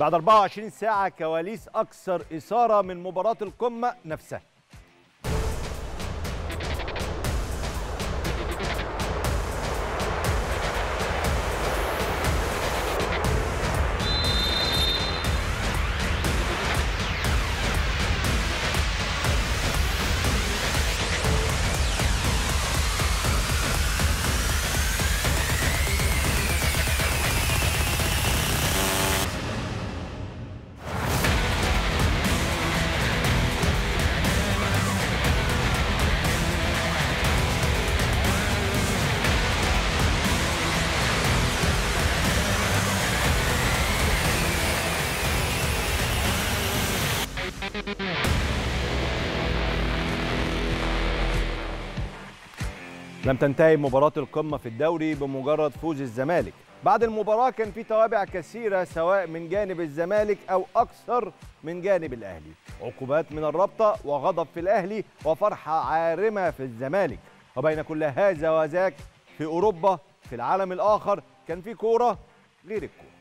بعد 24 ساعة كواليس أكثر إثارة من مباراة القمة نفسها لم تنتهي مباراة القمة في الدوري بمجرد فوز الزمالك بعد المباراة كان في توابع كثيرة سواء من جانب الزمالك أو أكثر من جانب الأهلي عقوبات من الرابطة وغضب في الأهلي وفرحة عارمة في الزمالك وبين كل هذا وذاك في أوروبا في العالم الآخر كان في كورة غير الكورة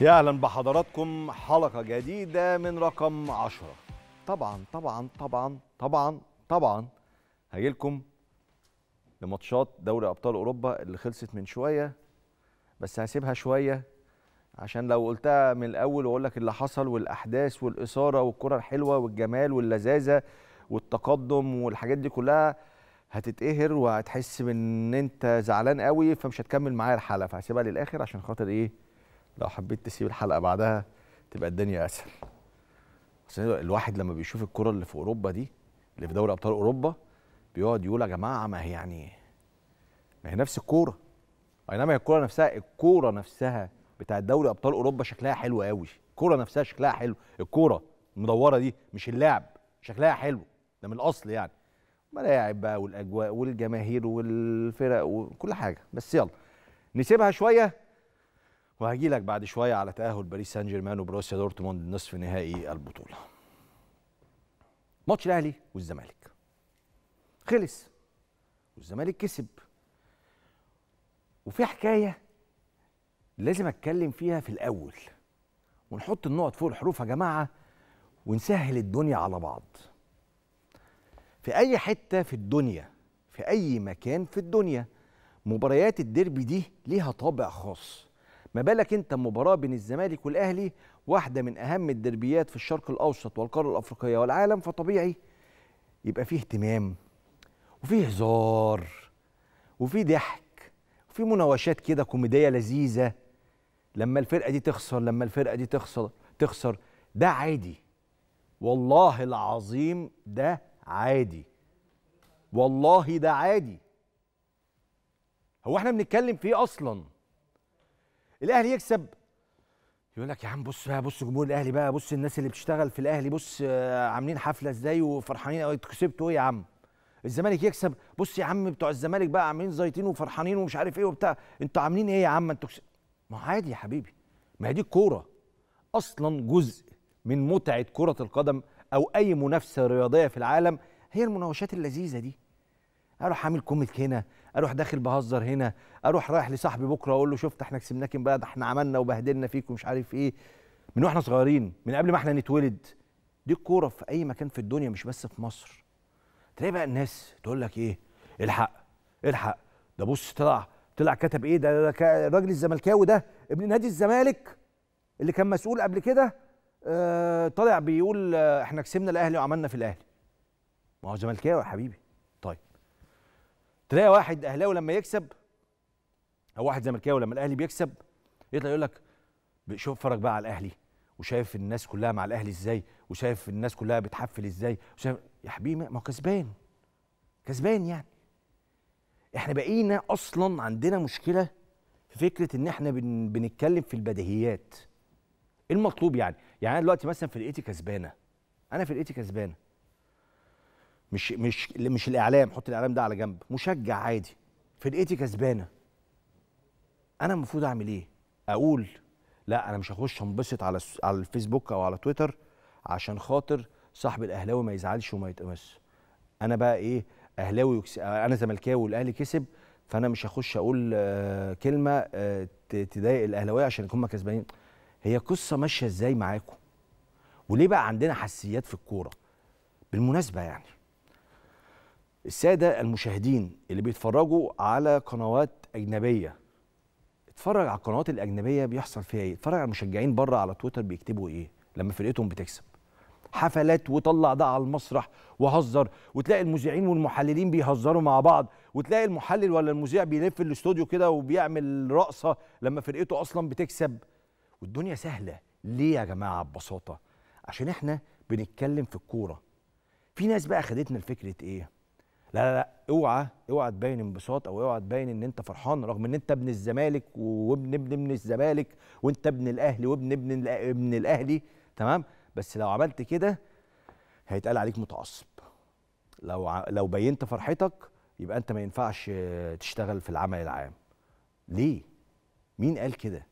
يا اهلا بحضراتكم حلقه جديده من رقم 10 طبعا طبعا طبعا طبعا طبعا هاجي لكم لماتشات دوري ابطال اوروبا اللي خلصت من شويه بس هسيبها شويه عشان لو قلتها من الاول واقول لك اللي حصل والاحداث والاثاره والكره الحلوه والجمال واللذاذه والتقدم والحاجات دي كلها هتتقهر وهتحس بان انت زعلان قوي فمش هتكمل معايا الحلقه فهسيبها للاخر عشان خاطر ايه لو حبيت تسيب الحلقه بعدها تبقى الدنيا اسهل عشان الواحد لما بيشوف الكره اللي في اوروبا دي اللي في دوري ابطال اوروبا بيقعد يقول يا جماعه ما هي يعني ما هي نفس الكوره اي نعم هي الكوره نفسها الكوره نفسها بتاعت دوري ابطال اوروبا شكلها حلو قوي الكوره نفسها شكلها حلو الكوره المدوره دي مش اللعب شكلها حلو ده من الاصل يعني ملاعب بقى والاجواء والجماهير والفرق وكل حاجه بس يلا نسيبها شويه وهجي لك بعد شويه على تاهل باريس سان جيرمان وبروسيا دورتموند نصف نهائي البطوله ماتش الاهلي والزمالك خلص والزمالك كسب وفي حكايه لازم اتكلم فيها في الاول ونحط النقط فوق الحروف يا جماعه ونسهل الدنيا على بعض في اي حته في الدنيا في اي مكان في الدنيا مباريات الديربي دي ليها طابع خاص ما بالك انت مباراه بين الزمالك والاهلي واحده من اهم الدربيات في الشرق الاوسط والقاره الافريقيه والعالم فطبيعي يبقى فيه اهتمام وفيه هزار وفيه ضحك وفيه مناوشات كده كوميديه لذيذه لما الفرقه دي تخسر لما الفرقه دي تخسر تخسر ده عادي والله العظيم ده عادي والله ده عادي هو احنا بنتكلم فيه اصلا الاهلي يكسب يقول لك يا عم بص بقى بص جمهور الاهلي بقى بص الناس اللي بتشتغل في الاهلي بص عاملين حفله ازاي وفرحانين قوي كسبتوا ايه يا عم الزمالك يكسب بص يا عم بتوع الزمالك بقى عاملين زيطين وفرحانين ومش عارف ايه وبتاع انتوا عاملين ايه يا عم انتوا ما عادي يا حبيبي ما هي دي الكوره اصلا جزء من متعه كره القدم او اي منافسه رياضيه في العالم هي المناوشات اللذيذه دي اروح اعمل كوميك هنا اروح داخل بهزر هنا اروح رايح لصاحبي بكره اقول له شفت احنا كسبناك امبارح احنا عملنا وبهدلنا فيك ومش عارف ايه من واحنا صغيرين من قبل ما احنا نتولد دي الكوره في اي مكان في الدنيا مش بس في مصر تلاقي بقى الناس تقول لك ايه الحق الحق ده بص طلع طلع كتب ايه ده, ده الراجل الزملكاوي ده ابن نادي الزمالك اللي كان مسؤول قبل كده آه طالع بيقول آه، احنا كسبنا الاهلي وعملنا في الاهلي ما هو زملكاوي يا حبيبي تلاقي واحد اهلاوي لما يكسب او واحد زملكاوي لما الاهلي بيكسب يطلع يقول لك شوف اتفرج بقى على الاهلي وشايف الناس كلها مع الاهلي ازاي وشايف الناس كلها بتحفل ازاي وشايف يا حبيبي ما هو كسبان كسبان يعني احنا بقينا اصلا عندنا مشكله في فكره ان احنا بن... بنتكلم في البديهيات المطلوب يعني يعني انا دلوقتي مثلا فرقتي كسبانه انا فرقتي كسبانه مش مش مش الاعلام حط الاعلام ده على جنب مشجع عادي فرقتي كسبانه انا المفروض اعمل ايه اقول لا انا مش هخش انبسط على على الفيسبوك او على تويتر عشان خاطر صاحب الاهلاوي ما يزعلش وما يتقمص انا بقى ايه اهلاوي يكس... انا زملكاوي والاهلي كسب فانا مش هخش اقول آه، كلمه آه، تضايق الاهلاويه عشان هم كسبانين هي قصه ماشيه ازاي معاكم وليه بقى عندنا حساسيات في الكوره بالمناسبه يعني الساده المشاهدين اللي بيتفرجوا على قنوات اجنبيه اتفرج على القنوات الاجنبيه بيحصل فيها ايه اتفرج على المشجعين بره على تويتر بيكتبوا ايه لما فرقتهم بتكسب حفلات وطلع ده على المسرح وهزر وتلاقي المذيعين والمحللين بيهزروا مع بعض وتلاقي المحلل ولا المذيع بيلف الاستوديو كده وبيعمل رقصه لما فرقته اصلا بتكسب والدنيا سهله ليه يا جماعه ببساطه عشان احنا بنتكلم في الكوره في ناس بقى خدتنا لفكره ايه لا لا لا اوعى اوعى تبين انبساط او اوعى تبين ان انت فرحان رغم ان انت ابن الزمالك وابن ابن ابن الزمالك وانت ابن الاهلي وابن ابن ابن الاهلي تمام بس لو عملت كده هيتقال عليك متعصب لو ع... لو بينت فرحتك يبقى انت ما ينفعش تشتغل في العمل العام ليه مين قال كده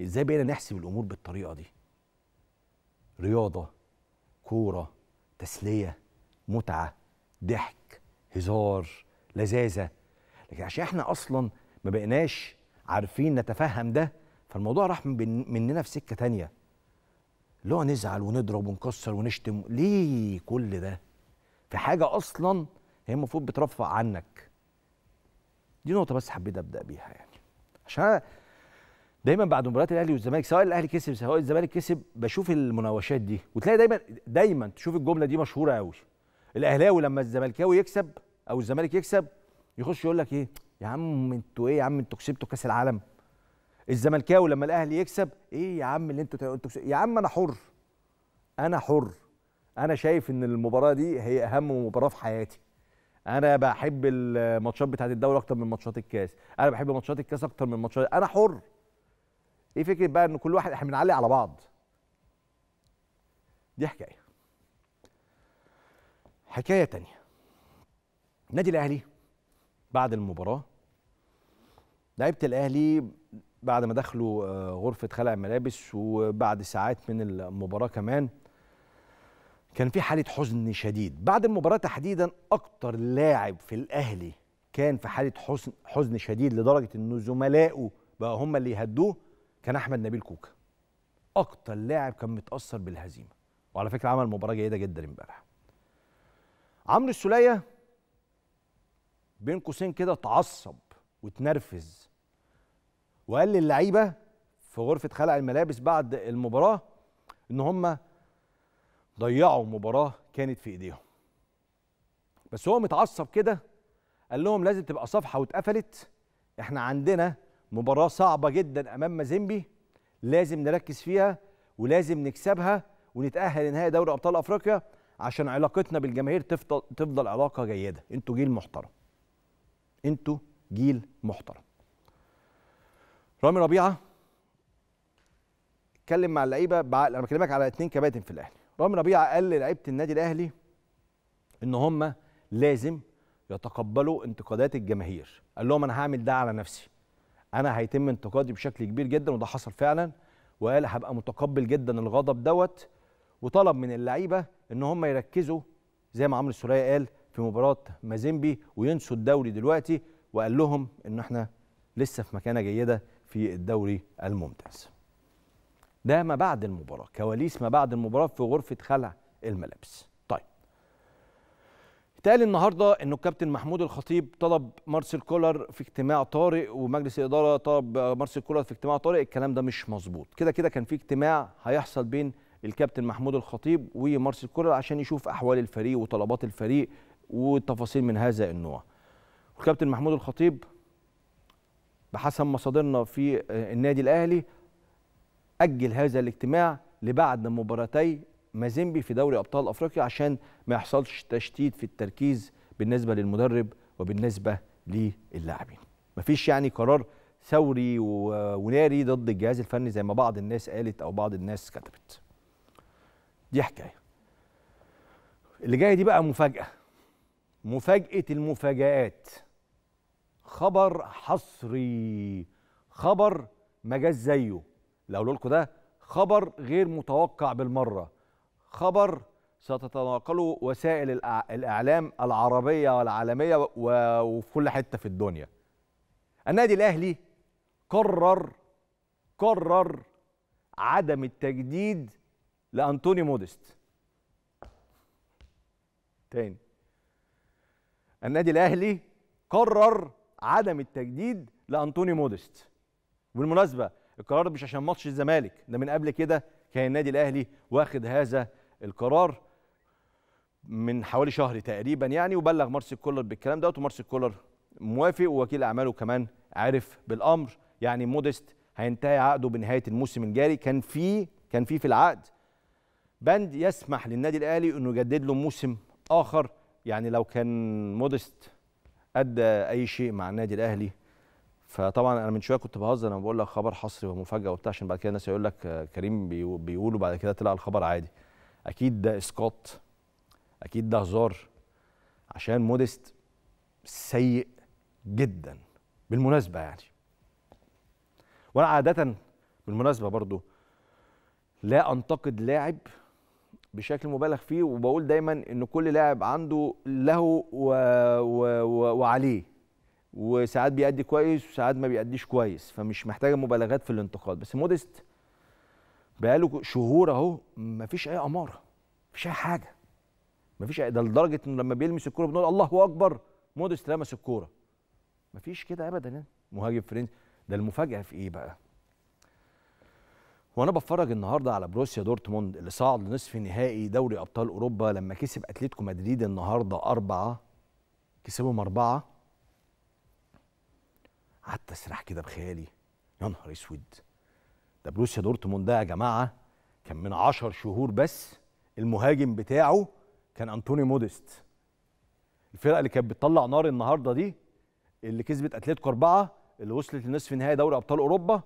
ازاي بقينا نحسب الامور بالطريقه دي رياضه كوره تسليه متعه ضحك هزار لذاذه لكن عشان احنا اصلا ما بقيناش عارفين نتفهم ده فالموضوع راح مننا في سكه تانية اللي هو نزعل ونضرب ونكسر ونشتم ليه كل ده في حاجه اصلا هي المفروض بترفع عنك دي نقطه بس حبيت ابدا بيها يعني عشان دايما بعد مباريات الاهلي والزمالك سواء الاهلي كسب سواء الزمالك كسب بشوف المناوشات دي وتلاقي دايما دايما تشوف الجمله دي مشهوره قوي الاهلاوي لما الزملكاوي يكسب او الزمالك يكسب يخش يقول لك ايه يا عم انتوا ايه يا عم انتوا كسبتوا كاس العالم الزملكاوي لما الاهلي يكسب ايه يا عم اللي انتوا انتوا يا عم انا حر انا حر انا شايف ان المباراه دي هي اهم مباراه في حياتي انا بحب الماتشات بتاعت الدوري اكتر من ماتشات الكاس انا بحب ماتشات الكاس اكتر من ماتشات انا حر ايه فكره بقى ان كل واحد احنا بنعلق على بعض دي حكايه حكايه تانية النادي الاهلي بعد المباراه لعيبه الاهلي بعد ما دخلوا آه، غرفه خلع الملابس وبعد ساعات من المباراه كمان كان في حاله حزن شديد بعد المباراه تحديدا اكتر لاعب في الاهلي كان في حاله حزن حزن شديد لدرجه ان زملائه بقى هم اللي يهدوه كان احمد نبيل كوكا اكتر لاعب كان متاثر بالهزيمه وعلى فكره عمل مباراه جيده جدا امبارح عمرو السوليه بين قوسين كده اتعصب واتنرفز وقال للعيبه في غرفه خلع الملابس بعد المباراه ان هم ضيعوا مباراه كانت في ايديهم بس هو متعصب كده قال لهم لازم تبقى صفحه واتقفلت احنا عندنا مباراه صعبه جدا امام مازيمبي لازم نركز فيها ولازم نكسبها ونتاهل لنهائي دوري ابطال افريقيا عشان علاقتنا بالجماهير تفضل تفضل علاقه جيده انتوا جيل محترم انتوا جيل محترم رامي ربيعه اتكلم مع اللعيبه بعقل انا بكلمك على اتنين كباتن في الاهلي رامي ربيعه قال للعيبه النادي الاهلي ان هم لازم يتقبلوا انتقادات الجماهير قال لهم انا هعمل ده على نفسي انا هيتم انتقادي بشكل كبير جدا وده حصل فعلا وقال هبقى متقبل جدا الغضب دوت وطلب من اللعيبه ان هم يركزوا زي ما عمرو السوليه قال في مباراه مازيمبي وينسوا الدوري دلوقتي وقال لهم ان احنا لسه في مكانه جيده في الدوري الممتاز. ده ما بعد المباراه، كواليس ما بعد المباراه في غرفه خلع الملابس. طيب. اتقال النهارده انه الكابتن محمود الخطيب طلب مارسيل كولر في اجتماع طارئ ومجلس الاداره طلب مارسيل كولر في اجتماع طارئ، الكلام ده مش مظبوط، كده كده كان في اجتماع هيحصل بين الكابتن محمود الخطيب ومارسيل كولر عشان يشوف احوال الفريق وطلبات الفريق وتفاصيل من هذا النوع. والكابتن محمود الخطيب بحسب مصادرنا في النادي الاهلي اجل هذا الاجتماع لبعد مباراتي مازيمبي في دوري ابطال افريقيا عشان ما يحصلش تشتيت في التركيز بالنسبه للمدرب وبالنسبه للاعبين. مفيش يعني قرار ثوري وناري ضد الجهاز الفني زي ما بعض الناس قالت او بعض الناس كتبت دي حكايه اللي جايه دي بقى مفاجاه مفاجاه المفاجات خبر حصري خبر ما جاش زيه لو اقول لكم ده خبر غير متوقع بالمره خبر ستتناقله وسائل الاعلام العربيه والعالميه وفي كل حته في الدنيا النادي الاهلي قرر قرر عدم التجديد لأنطوني مودست تاني النادي الأهلي قرر عدم التجديد لأنطوني مودست بالمناسبة القرار مش عشان ماتش الزمالك ده من قبل كده كان النادي الأهلي واخد هذا القرار من حوالي شهر تقريبا يعني وبلغ مارسيل كولر بالكلام دوت ومارسيل كولر موافق ووكيل اعماله كمان عرف بالامر يعني مودست هينتهي عقده بنهايه الموسم الجاري كان في كان في في العقد بند يسمح للنادي الاهلي انه يجدد له موسم اخر يعني لو كان مودست ادى اي شيء مع النادي الاهلي فطبعا انا من شويه كنت بهزر لما بقول لك خبر حصري ومفاجاه وبتاع عشان بعد كده الناس يقول لك كريم بيقولوا بعد كده طلع الخبر عادي اكيد ده اسقاط اكيد ده هزار عشان مودست سيء جدا بالمناسبه يعني وانا عاده بالمناسبه برضو لا انتقد لاعب بشكل مبالغ فيه وبقول دايما ان كل لاعب عنده له و... و... و... وعليه وساعات بيأدي كويس وساعات ما بيأديش كويس فمش محتاجه مبالغات في الانتقاد بس موديست بقاله شهور اهو مفيش اي اماره مفيش اي حاجه مفيش اي ده لدرجه انه لما بيلمس الكوره بنقول الله اكبر موديست لمس الكوره مفيش كده ابدا يعني مهاجم فرنسي ده المفاجاه في ايه بقى؟ وانا بتفرج النهارده على بروسيا دورتموند اللي صعد لنصف نهائي دوري ابطال اوروبا لما كسب اتلتيكو مدريد النهارده أربعة كسبهم أربعة قعدت اسرح كده بخيالي يا نهار اسود ده بروسيا دورتموند ده يا جماعه كان من 10 شهور بس المهاجم بتاعه كان انطوني موديست الفرقه اللي كانت بتطلع نار النهارده دي اللي كسبت اتلتيكو اربعه اللي وصلت لنصف نهائي دوري ابطال اوروبا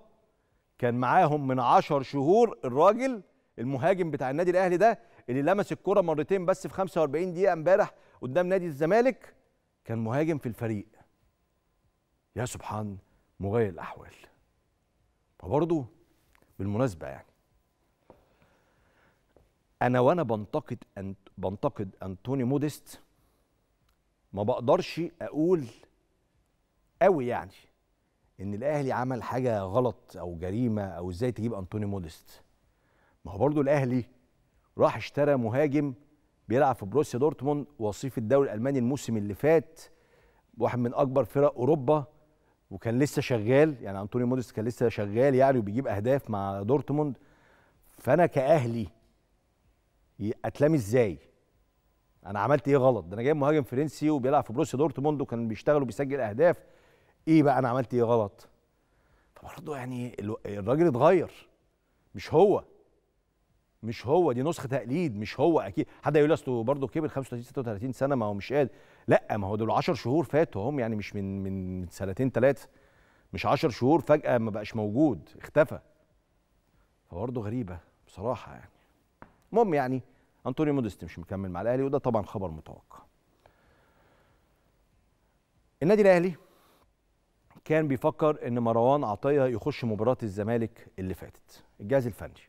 كان معاهم من 10 شهور الراجل المهاجم بتاع النادي الاهلي ده اللي لمس الكره مرتين بس في 45 دقيقه امبارح قدام نادي الزمالك كان مهاجم في الفريق يا سبحان مغير الاحوال فبرضه بالمناسبه يعني انا وانا بنتقد أن بنتقد انتوني موديست ما بقدرش اقول قوي يعني ان الاهلي عمل حاجه غلط او جريمه او ازاي تجيب انطوني موديست ما هو برضو الاهلي راح اشترى مهاجم بيلعب في بروسيا دورتموند وصيف الدوري الالماني الموسم اللي فات واحد من اكبر فرق اوروبا وكان لسه شغال يعني انطوني موديست كان لسه شغال يعني وبيجيب اهداف مع دورتموند فانا كاهلي اتلام ازاي انا عملت ايه غلط ده انا جايب مهاجم فرنسي وبيلعب في بروسيا دورتموند وكان بيشتغل وبيسجل اهداف ايه بقى انا عملت ايه غلط فبرضه يعني الراجل اتغير مش هو مش هو دي نسخه تقليد مش هو اكيد حد يقول اصله برضه كبر 35 36 سنه ما هو مش قادر لا ما هو دول 10 شهور فاتوا هم يعني مش من من سنتين ثلاثه مش 10 شهور فجاه ما بقاش موجود اختفى فبرضه غريبه بصراحه يعني المهم يعني انطونيو موديست مش مكمل مع الاهلي وده طبعا خبر متوقع النادي الاهلي كان بيفكر ان مروان عطيه يخش مباراه الزمالك اللي فاتت الجهاز الفني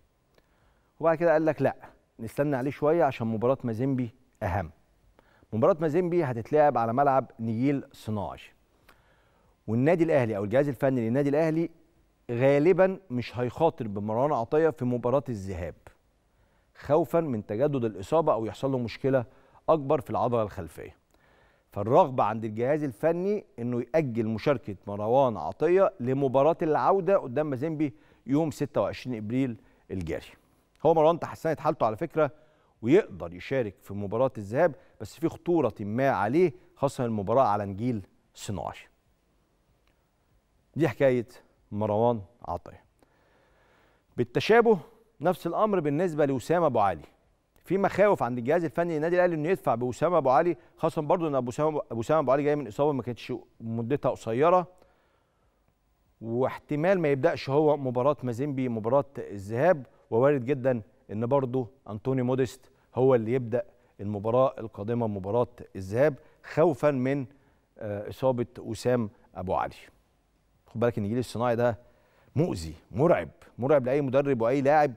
وبعد كده قال لك لا نستنى عليه شويه عشان مباراه مازيمبي اهم مباراه مازيمبي هتتلعب على ملعب نيل صناعي والنادي الاهلي او الجهاز الفني للنادي الاهلي غالبا مش هيخاطر بمروان عطيه في مباراه الذهاب خوفا من تجدد الاصابه او يحصل له مشكله اكبر في العضله الخلفيه فالرغبة عند الجهاز الفني أنه يأجل مشاركة مروان عطية لمباراة العودة قدام مازيمبي يوم 26 إبريل الجاري هو مروان تحسنت حالته على فكرة ويقدر يشارك في مباراة الذهاب بس في خطورة ما عليه خاصة المباراة على نجيل صناعي دي حكاية مروان عطية بالتشابه نفس الأمر بالنسبة لأسامة أبو علي في مخاوف عند الجهاز الفني للنادي الاهلي انه يدفع باسامه ابو علي خاصه برضو ان ابو اسامه ابو اسامه ابو علي جاي من اصابه ما كانتش مدتها قصيره واحتمال ما يبداش هو مباراه مازيمبي مباراه الذهاب ووارد جدا ان برضو انطوني موديست هو اللي يبدا المباراه القادمه مباراه الذهاب خوفا من آه، اصابه وسام ابو علي خد بالك ان الجيل الصناعي ده مؤذي مرعب مرعب لاي مدرب واي لاعب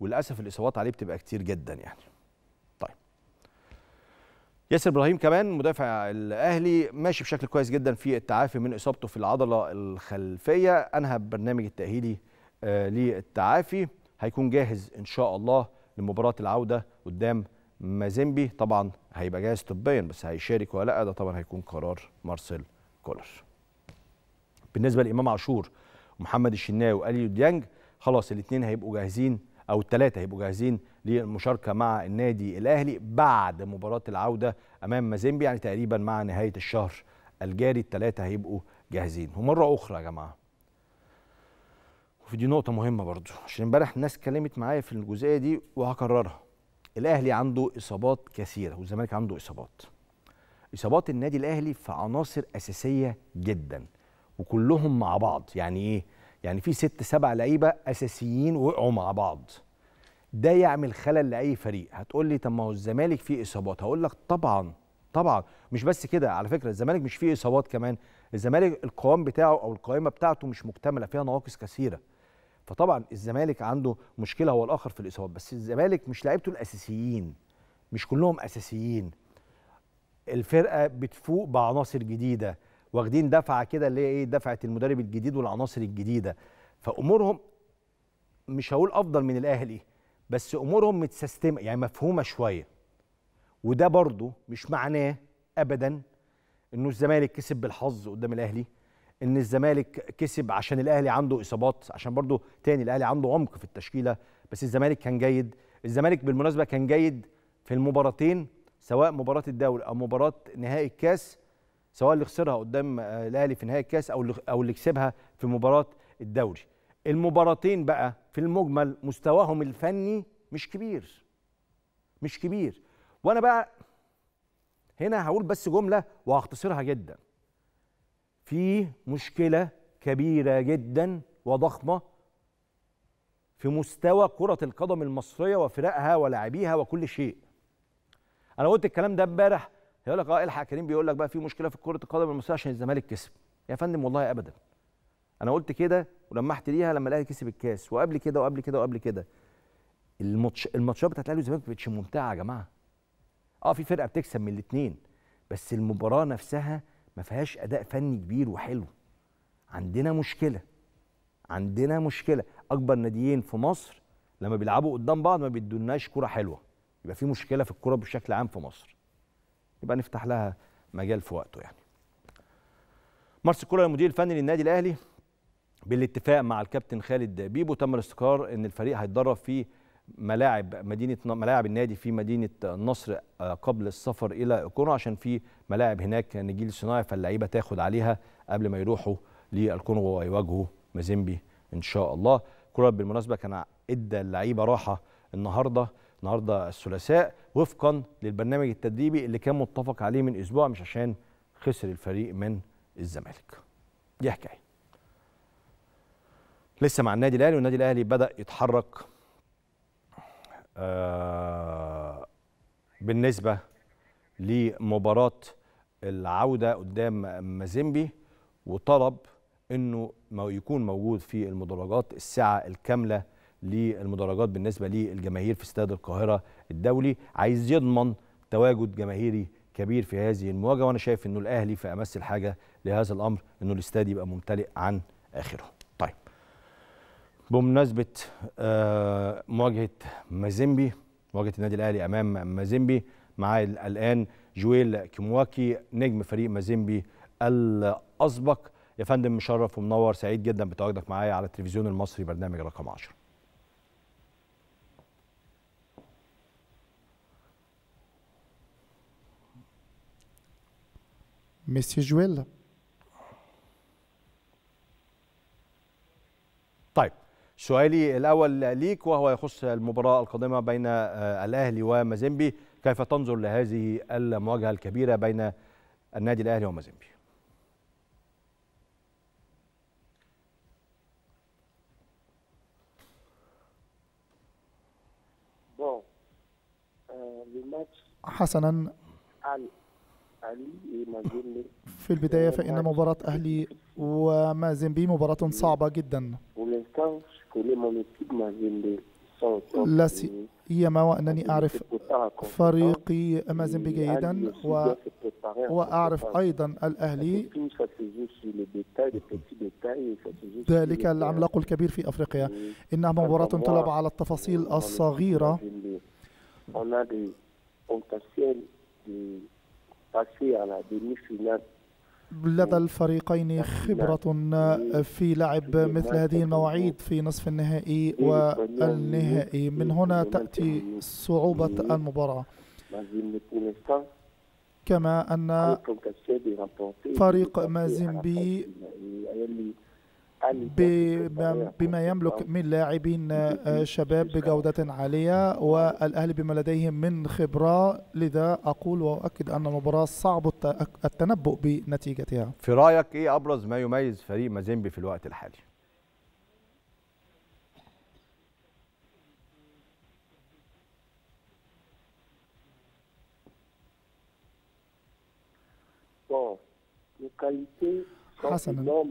وللاسف الاصابات عليه بتبقى كتير جدا يعني ياسر ابراهيم كمان مدافع الاهلي ماشي بشكل كويس جدا في التعافي من اصابته في العضله الخلفيه انهى البرنامج التاهيلي آه، للتعافي هيكون جاهز ان شاء الله لمباراه العوده قدام مازيمبي طبعا هيبقى جاهز طبيا بس هيشارك ولا لا ده طبعا هيكون قرار مارسيل كولر بالنسبه لامام عاشور ومحمد الشناوي واليو ديانج خلاص الاثنين هيبقوا جاهزين او الثلاثه هيبقوا جاهزين للمشاركه مع النادي الاهلي بعد مباراه العوده امام مازيمبي يعني تقريبا مع نهايه الشهر الجاري الثلاثه هيبقوا جاهزين ومره اخرى يا جماعه ودي نقطه مهمه برضو عشان امبارح الناس اتكلمت معايا في الجزئيه دي وهكررها الاهلي عنده اصابات كثيره والزمالك عنده اصابات اصابات النادي الاهلي في عناصر اساسيه جدا وكلهم مع بعض يعني ايه يعني في ست سبع لعيبه اساسيين وقعوا مع بعض ده يعمل خلل لاي فريق هتقول لي طب ما هو الزمالك فيه اصابات هقول لك طبعا طبعا مش بس كده على فكره الزمالك مش فيه اصابات كمان الزمالك القوام بتاعه او القائمه بتاعته مش مكتمله فيها نواقص كثيره فطبعا الزمالك عنده مشكله هو الاخر في الاصابات بس الزمالك مش لعيبته الاساسيين مش كلهم اساسيين الفرقه بتفوق بعناصر جديده واخدين دفعه كده اللي هي ايه دفعه المدرب الجديد والعناصر الجديده فامورهم مش هقول افضل من الاهلي بس امورهم متسيستمه يعني مفهومه شويه وده برضو مش معناه ابدا انه الزمالك كسب بالحظ قدام الاهلي ان الزمالك كسب عشان الاهلي عنده اصابات عشان برضو تاني الاهلي عنده عمق في التشكيله بس الزمالك كان جيد الزمالك بالمناسبه كان جيد في المباراتين سواء مباراه الدوري او مباراه نهائي الكاس سواء اللي خسرها قدام آه، الاهلي في نهائي الكاس او او اللي كسبها في مباراه الدوري المباراتين بقى في المجمل مستواهم الفني مش كبير مش كبير وانا بقى هنا هقول بس جمله وهختصرها جدا في مشكله كبيره جدا وضخمه في مستوى كره القدم المصريه وفرقها ولاعبيها وكل شيء انا قلت الكلام ده امبارح يقول لك اه الحق كريم بيقول لك بقى في مشكله في كره القدم المصريه عشان الزمالك كسب يا فندم والله ابدا انا قلت كده ولمحت ليها لما الاهلي كسب الكاس وقبل كده وقبل كده وقبل كده الماتش الماتشات بتاعت الاهلي والزمالك ما ممتعه يا جماعه اه في فرقه بتكسب من الاثنين بس المباراه نفسها ما فيهاش اداء فني كبير وحلو عندنا مشكله عندنا مشكله اكبر ناديين في مصر لما بيلعبوا قدام بعض ما بيدوناش كره حلوه يبقى في مشكله في الكره بشكل عام في مصر يبقى نفتح لها مجال في وقته يعني مارس كولر المدير الفني للنادي الاهلي بالاتفاق مع الكابتن خالد بيبو تم الاستقرار ان الفريق هيتدرب في ملاعب مدينه ملاعب النادي في مدينه النصر آه، قبل السفر الى الكونو عشان في ملاعب هناك نجيل صناعي فاللعيبه تاخد عليها قبل ما يروحوا للكونغو ويواجهوا مازيمبي ان شاء الله كولر بالمناسبه كان ادى اللعيبه راحه النهارده النهارده الثلاثاء وفقا للبرنامج التدريبي اللي كان متفق عليه من اسبوع مش عشان خسر الفريق من الزمالك دي حكايه لسه مع النادي الاهلي والنادي الاهلي بدا يتحرك آه، بالنسبه لمباراه العوده قدام مازيمبي وطلب انه يكون موجود في المدرجات الساعه الكامله للمدرجات بالنسبه للجماهير في استاد القاهره الدولي عايز يضمن تواجد جماهيري كبير في هذه المواجهه وانا شايف انه الاهلي في امس الحاجه لهذا الامر انه الاستاد يبقى ممتلئ عن اخره طيب بمناسبه آه، مواجهه مازيمبي مواجهه النادي الاهلي امام مازيمبي معايا الان جويل كيمواكي نجم فريق مازيمبي الاسبق يا فندم مشرف ومنور سعيد جدا بتواجدك معايا على التلفزيون المصري برنامج رقم 10 ميسي جويل طيب سؤالي الاول ليك وهو يخص المباراه القادمه بين آه، الاهلي ومازيمبي كيف تنظر لهذه المواجهه الكبيره بين النادي الاهلي ومازيمبي euh, حسنا إيه، في البداية فإن مباراة أهلي ومازيمبي مباراة صعبة جدا لا سيما وأنني أعرف فريقي مازيمبي إيه، جيدا و... وأعرف أيضا الأهلي ذلك العملاق الكبير في أفريقيا إيه. إنها مباراة تلعب على التفاصيل الصغيرة قصيرة بالنسبة لدى الفريقين خبرة في لعب مثل هذه المواعيد في نصف النهائي والنهائي من هنا تأتي صعوبة المباراة كما أن فريق مازيمبي بما يملك من لاعبين آه، آه، شباب بجودة عالية والأهلي بما لديهم من خبرة لذا أقول وأؤكد أن المباراة صعب التنبؤ بنتيجتها في رأيك إيه أبرز ما يميز فريق مازيمبي في الوقت الحالي؟ Bon, حسنا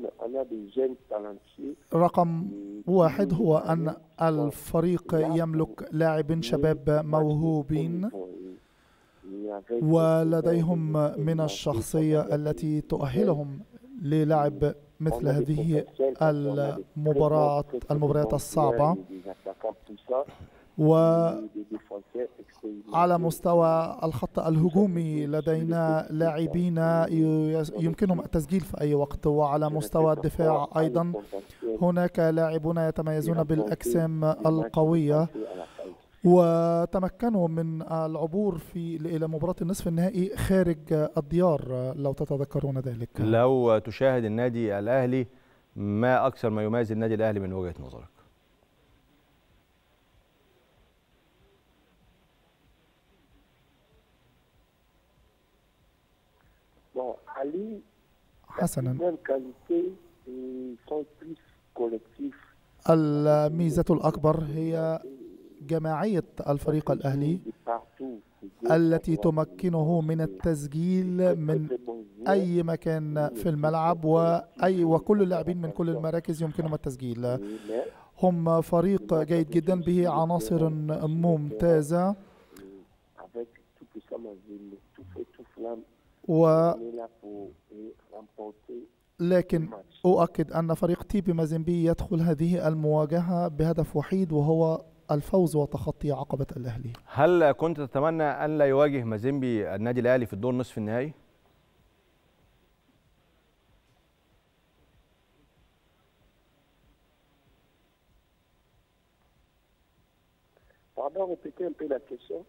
رقم واحد هو أن الفريق يملك لاعبين شباب موهوبين ولديهم من الشخصية التي تؤهلهم للعب مثل هذه المباراة المباريات الصعبة و على مستوى الخط الهجومي لدينا لاعبين يمكنهم التسجيل في أي وقت وعلى مستوى الدفاع أيضا هناك لاعبون يتميزون بالأجسام القوية وتمكنوا من العبور في الى مباراه النصف النهائي خارج الديار لو تتذكرون ذلك لو تشاهد النادي الاهلي ما اكثر ما يميز النادي الاهلي من وجهه نظرك Bon, Ali, Hassanan. الميزة الأكبر هي جماعية الفريق الأهلي التي تمكنه من التسجيل من أي مكان في الملعب وأي وكل اللاعبين من كل المراكز يمكنهم التسجيل هم فريق جيد جدا به عناصر ممتازة و لكن أؤكد أن فريق تيبي مازيمبي يدخل هذه المواجهة بهدف وحيد وهو الفوز وتخطي عقبة الأهلي هل كنت تتمنى أن لا يواجه مازيمبي النادي الأهلي في الدور نصف النهائي؟ Pendant, on peut un peu la question.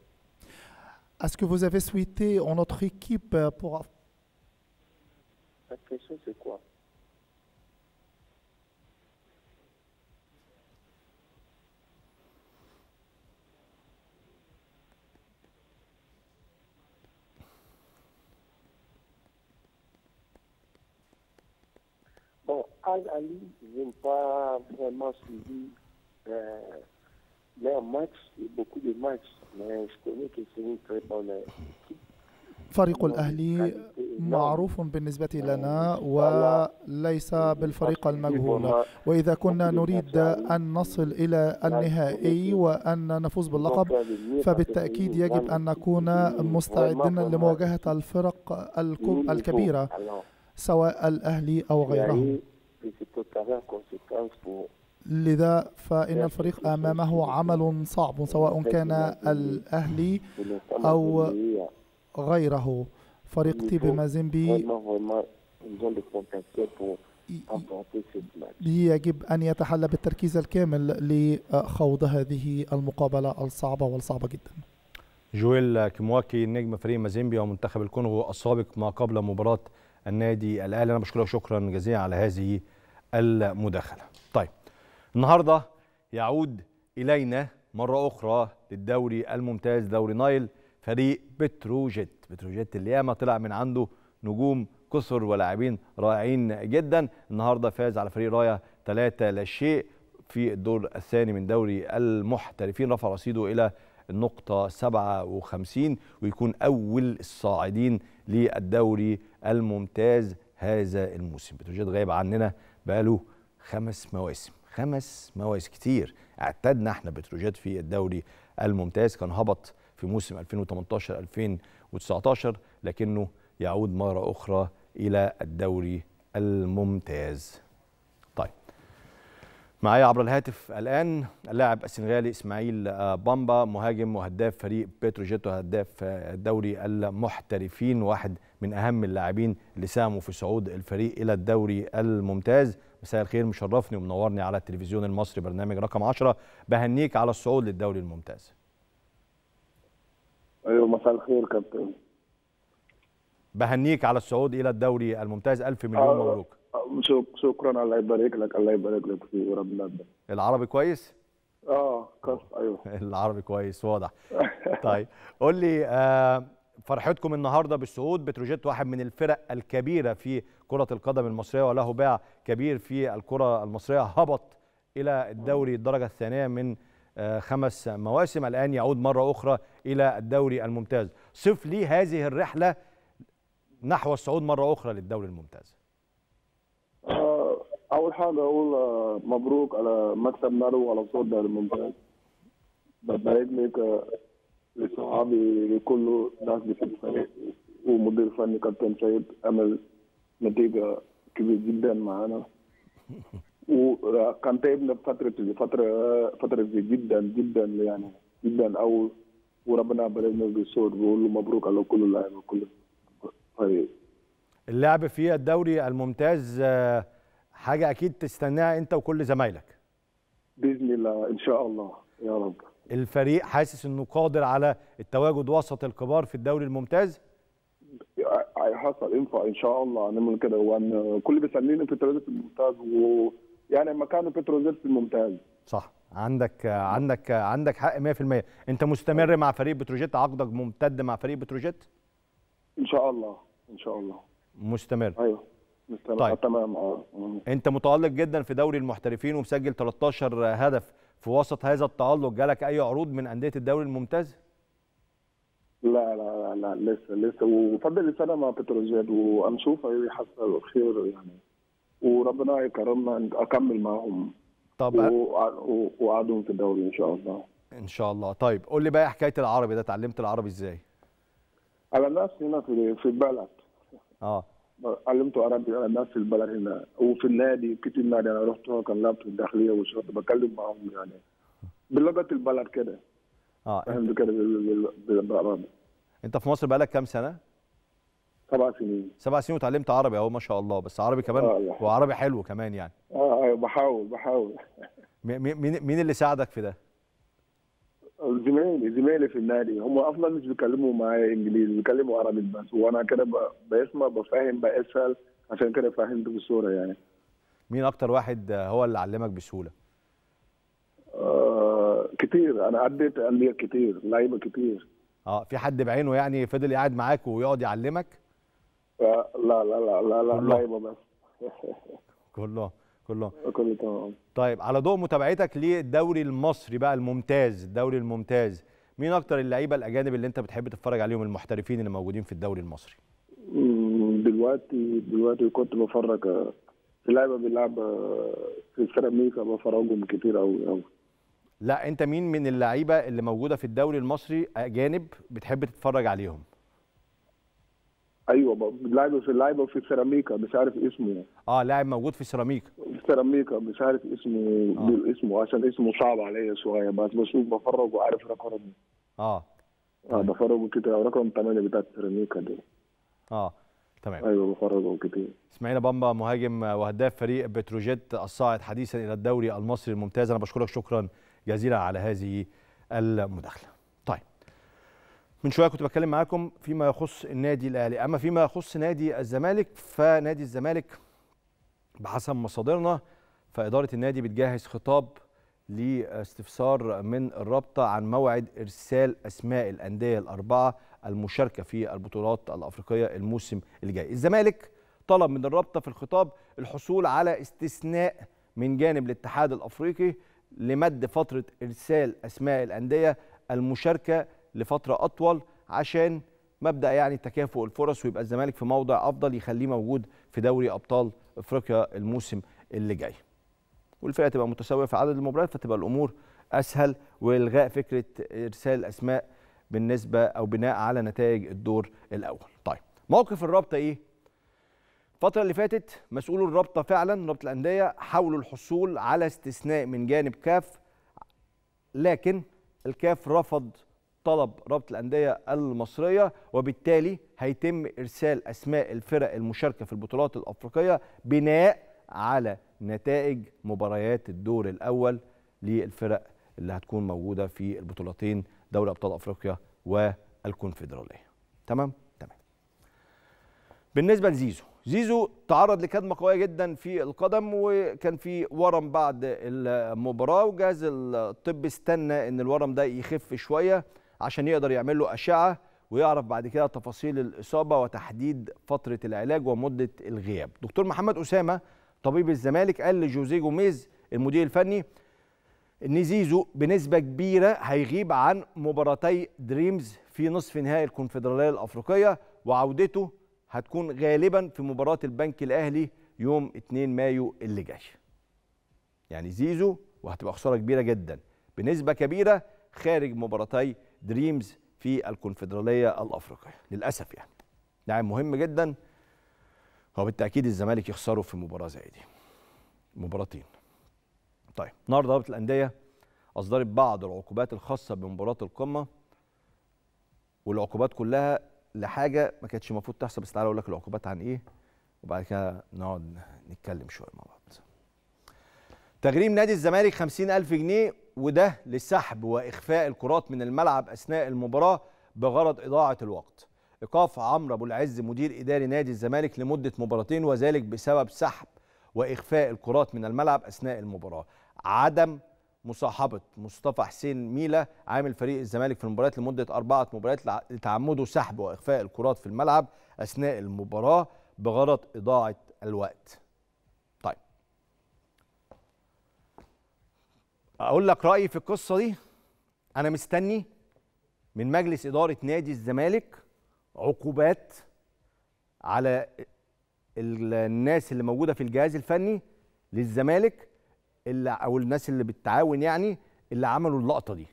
à ce que vous avez souhaité en notre équipe euh, pour... La question, c'est quoi Bon, Al-Ali, je n'ai pas vraiment suivi euh, Mais en match, beaucoup de matchs, mais je connais que c'est une très bonne équipe. فريق الأهلي معروف بالنسبة euh, لنا وليس بالفريق المجهول وإذا كنا نريد أن نصل إلى النهائي وأن نفوز باللقب فبالتأكيد يجب أن نكون مستعدين لمواجهة الفرق الكبيرة سواء الأهلي أو غيره لذا فإن الفريق أمامه عمل صعب سواء كان الأهلي أو غيره فريق تيب مازيمبي يجب أن يتحلى بالتركيز الكامل لخوض هذه المقابلة الصعبة والصعبة جدا جويل كمواكي نجم فريق مازيمبي ومنتخب الكونغو السابق ما قبل مباراة النادي الأهلي أنا بشكرك شكرا جزيلا على هذه المداخلة النهارده يعود الينا مره اخرى للدوري الممتاز دوري نايل فريق بتروجيت بتروجيت اللي ياما طلع من عنده نجوم كسر ولاعبين رائعين جدا النهارده فاز على فريق رايه 3 لا شيء في الدور الثاني من دوري المحترفين رفع رصيده الى النقطة 57 ويكون أول الصاعدين للدوري الممتاز هذا الموسم بتروجيت غايب عننا بقاله خمس مواسم خمس مواز كتير اعتدنا احنا بتروجيت في الدوري الممتاز كان هبط في موسم 2018 2019 لكنه يعود مره اخرى الى الدوري الممتاز طيب معايا عبر الهاتف الان اللاعب السنغالي اسماعيل آه، بامبا مهاجم وهداف فريق بتروجيتو هداف آه، دوري المحترفين واحد من اهم اللاعبين اللي ساهموا في صعود الفريق الى الدوري الممتاز مساء الخير مشرفني ومنورني على التلفزيون المصري برنامج رقم 10 بهنيك على الصعود للدوري الممتاز ايوه مساء الخير كابتن بهنيك على الصعود الى الدوري الممتاز الف مليون آه مبروك آه، شكرا الله يبارك لك الله يبارك لك في ربنا العربي كويس اه كويس ايوه العربي كويس واضح طيب قول لي آه فرحتكم النهارده بالصعود بتروجيت واحد من الفرق الكبيره في كره القدم المصريه وله باع كبير في الكره المصريه هبط الى الدوري الدرجه الثانيه من آه، خمس مواسم الان يعود مره اخرى الى الدوري الممتاز صف لي هذه الرحله نحو الصعود مره اخرى للدوري الممتاز آه، اول حاجه اقول آه، مبروك على مكسب نارو على الدوري الممتاز ببارك لك لصحابي كله داخل في الفريق ومدير فني كابتن سيد عمل نتيجه كبيرة جدا معانا وكان تعبنا بفترة فترة فترة جدا جدا يعني جدا أو وربنا بلغنا بالصوت بقول مبروك على كل لاعب وكل الفريق اللعب في الدوري الممتاز آه، حاجة أكيد تستناها أنت وكل زمايلك بإذن الله إن شاء الله يا رب الفريق حاسس انه قادر على التواجد وسط الكبار في الدوري الممتاز؟ هيحصل ينفع ان شاء الله هنعمل كده وان كل بيسمينه بتروزيت الممتاز ويعني مكان بتروزيت الممتاز صح عندك عندك عندك حق 100% انت مستمر مع فريق بتروجيت عقدك ممتد مع فريق بتروجيت ان شاء الله ان شاء الله مستمر ايوه مستمر طيب. تمام اه, آه. انت متالق جدا في دوري المحترفين ومسجل 13 هدف في وسط هذا التألق جالك أي عروض من أندية الدوري الممتاز؟ لا لا لا لا لسه لسه وفضل السنه مع بتروجيت وهنشوف يحصل خير يعني وربنا يكرمنا اكمل معاهم طب وقعدهم في الدوري ان شاء الله ان شاء الله طيب قول لي بقى حكايه العربي ده اتعلمت العربي ازاي؟ على نفسي هنا في في البلد اه علمت عربي على ناس في البلد هنا وفي النادي كتير نادي انا رحت كان لعبت في الداخليه وشرط بكلم معهم يعني بلغه البلد كده اه فهمت كده بالعربي انت في مصر بقالك كام سنه؟ سبع سنين سبع سنين وتعلمت عربي اهو ما شاء الله بس عربي كمان آه وعربي حلو كمان يعني اه ايوه بحاول بحاول مين مين اللي ساعدك في ده؟ زمايلي زمايلي في النادي هم اصلا مش بيكلموا معايا انجليزي بيكلموا عربي بس وانا كده بسمع بفهم باسهل عشان كده فهمت بسهوله يعني مين اكتر واحد هو اللي علمك بسهوله؟ آه كتير انا عديت انديه كتير لعيبه كتير اه في حد بعينه يعني فضل قاعد معاك ويقعد يعلمك؟ آه لا لا لا لا لا لعيبه بس كله كله كله تمام طيب على ضوء متابعتك للدوري المصري بقى الممتاز الدوري الممتاز مين اكتر اللعيبه الاجانب اللي انت بتحب تتفرج عليهم المحترفين اللي موجودين في الدوري المصري دلوقتي دلوقتي كنت بفرج في لعيبه بيلعب في سيراميكا بفرجهم كتير قوي قوي لا انت مين من اللعيبه اللي موجوده في الدوري المصري اجانب بتحب تتفرج عليهم ايوه لاعب في لاعب في سيراميكا مش عارف اسمه اه لاعب موجود في سيراميكا في سيراميكا مش عارف اسمه آه. اسمه عشان اسمه صعب عليا شويه بس بشوف بفرج وعارف رقمه اه اه بفرج كده رقم 8 بتاع سيراميكا ده اه تمام ايوه بفرج كتير اسماعيل بامبا مهاجم وهداف فريق بتروجيت الصاعد حديثا الى الدوري المصري الممتاز انا بشكرك شكرا جزيلا على هذه المداخله من شويه كنت بتكلم معاكم فيما يخص النادي الاهلي اما فيما يخص نادي الزمالك فنادي الزمالك بحسب مصادرنا فاداره النادي بتجهز خطاب لاستفسار من الرابطه عن موعد ارسال اسماء الانديه الاربعه المشاركه في البطولات الافريقيه الموسم الجاي الزمالك طلب من الرابطه في الخطاب الحصول على استثناء من جانب الاتحاد الافريقي لمد فتره ارسال اسماء الانديه المشاركه لفتره اطول عشان مبدا يعني تكافؤ الفرص ويبقى الزمالك في موضع افضل يخليه موجود في دوري ابطال افريقيا الموسم اللي جاي. والفرقه تبقى متساويه في عدد المباريات فتبقى الامور اسهل والغاء فكره ارسال اسماء بالنسبه او بناء على نتائج الدور الاول. طيب موقف الرابطه ايه؟ الفتره اللي فاتت مسؤول الرابطه فعلا رابطه الانديه حاولوا الحصول على استثناء من جانب كاف لكن الكاف رفض طلب رابط الانديه المصريه وبالتالي هيتم ارسال اسماء الفرق المشاركه في البطولات الافريقيه بناء على نتائج مباريات الدور الاول للفرق اللي هتكون موجوده في البطولتين دوري ابطال افريقيا والكونفدراليه تمام تمام بالنسبه لزيزو زيزو تعرض لكدمه قويه جدا في القدم وكان في ورم بعد المباراه وجهاز الطب استنى ان الورم ده يخف شويه عشان يقدر يعمل له اشعه ويعرف بعد كده تفاصيل الاصابه وتحديد فتره العلاج ومده الغياب. دكتور محمد اسامه طبيب الزمالك قال لجوزيه جوميز المدير الفني ان زيزو بنسبه كبيره هيغيب عن مباراتي دريمز في نصف نهائي الكونفدراليه الافريقيه وعودته هتكون غالبا في مباراه البنك الاهلي يوم 2 مايو اللي جاي. يعني زيزو وهتبقى خساره كبيره جدا بنسبه كبيره خارج مباراتي دريمز في الكونفدراليه الافريقيه للاسف يعني لاعب نعم، مهم جدا هو بالتاكيد الزمالك يخسره في مباراه زي دي مباراتين طيب النهارده رابطه الانديه اصدرت بعض العقوبات الخاصه بمباراه القمه والعقوبات كلها لحاجه ما كانتش المفروض تحصل بس تعالى اقول لك العقوبات عن ايه وبعد كده نقعد نتكلم شويه مع بعض تغريم نادي الزمالك 50000 جنيه وده لسحب واخفاء الكرات من الملعب اثناء المباراه بغرض اضاعه الوقت. ايقاف عمرو ابو العز مدير اداري نادي الزمالك لمده مباراتين وذلك بسبب سحب واخفاء الكرات من الملعب اثناء المباراه. عدم مصاحبه مصطفى حسين ميلا عامل فريق الزمالك في المباريات لمده اربعه مباريات لتعمده سحب واخفاء الكرات في الملعب اثناء المباراه بغرض اضاعه الوقت. اقول لك رايي في القصه دي انا مستني من مجلس اداره نادي الزمالك عقوبات على الناس اللي موجوده في الجهاز الفني للزمالك اللي او الناس اللي بالتعاون يعني اللي عملوا اللقطه دي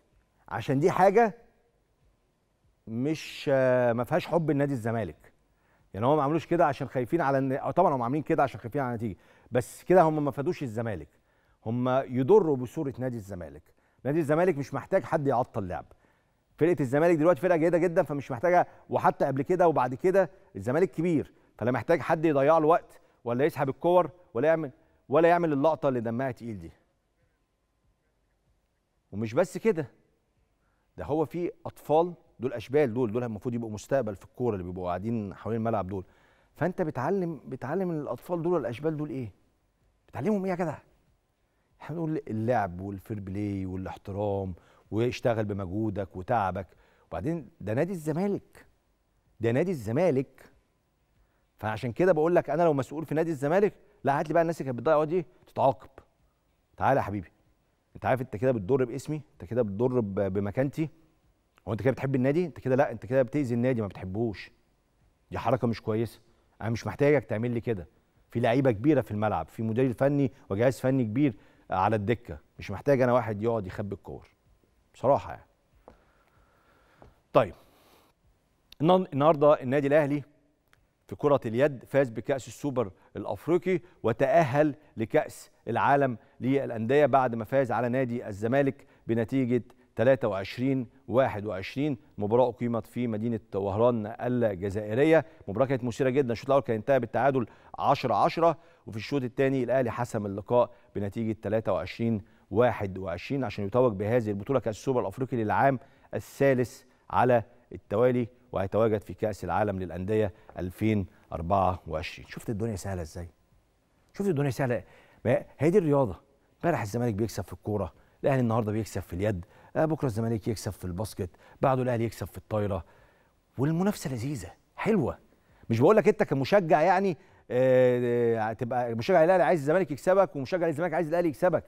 عشان دي حاجه مش ما فيهاش حب لنادي الزمالك يعني هم ما عملوش كده عشان خايفين على طبعا هم عاملين كده عشان خايفين على النتيجه بس كده هم ما فادوش الزمالك هم يضروا بصوره نادي الزمالك نادي الزمالك مش محتاج حد يعطل لعب فرقه الزمالك دلوقتي فرقه جيده جدا فمش محتاجه وحتى قبل كده وبعد كده الزمالك كبير فلا محتاج حد يضيع له وقت ولا يسحب الكور ولا يعمل ولا يعمل اللقطه اللي دمها تقيل دي ومش بس كده ده هو في اطفال دول اشبال دول دول المفروض يبقوا مستقبل في الكوره اللي بيبقوا قاعدين حوالين الملعب دول فانت بتعلم بتعلم الاطفال دول الاشبال دول ايه بتعلمهم ايه يا جدع احنا بنقول اللعب والفير بلاي والاحترام واشتغل بمجهودك وتعبك وبعدين ده نادي الزمالك ده نادي الزمالك فعشان كده بقول لك انا لو مسؤول في نادي الزمالك لا هات لي بقى الناس اللي كانت بتضيع دي تتعاقب تعالى يا حبيبي انت عارف انت كده بتضر باسمي انت كده بتضر بمكانتي هو انت كده بتحب النادي انت كده لا انت كده بتاذي النادي ما بتحبوش دي حركه مش كويسه انا مش محتاجك تعمل لي كده في لعيبه كبيره في الملعب في مدير فني وجهاز فني كبير على الدكه مش محتاج انا واحد يقعد يخبي الكور بصراحه يعني طيب النهارده النادي الاهلي في كره اليد فاز بكاس السوبر الافريقي وتاهل لكاس العالم للانديه بعد ما فاز على نادي الزمالك بنتيجه 23 21 مباراة أقيمت في مدينة وهران الجزائرية مباراة كانت مثيرة جدا الشوط الأول كان انتهى بالتعادل 10 10 وفي الشوط الثاني الاهلي حسم اللقاء بنتيجه 23 21 عشان يتوج بهذه البطوله كاس السوبر الافريقي للعام الثالث على التوالي وهيتواجد في كاس العالم للانديه 2024 شفت الدنيا سهله ازاي شفت الدنيا سهله هي دي الرياضه امبارح الزمالك بيكسب في الكوره الاهلي النهارده بيكسب في اليد آه، بكره الزمالك يكسب في الباسكت بعده الاهلي يكسب في الطايره والمنافسه لذيذه حلوه مش بقول لك انت كمشجع يعني آه، آه، تبقى مشجع الاهلي عايز الزمالك يكسبك ومشجع الزمالك عايز الاهلي يكسبك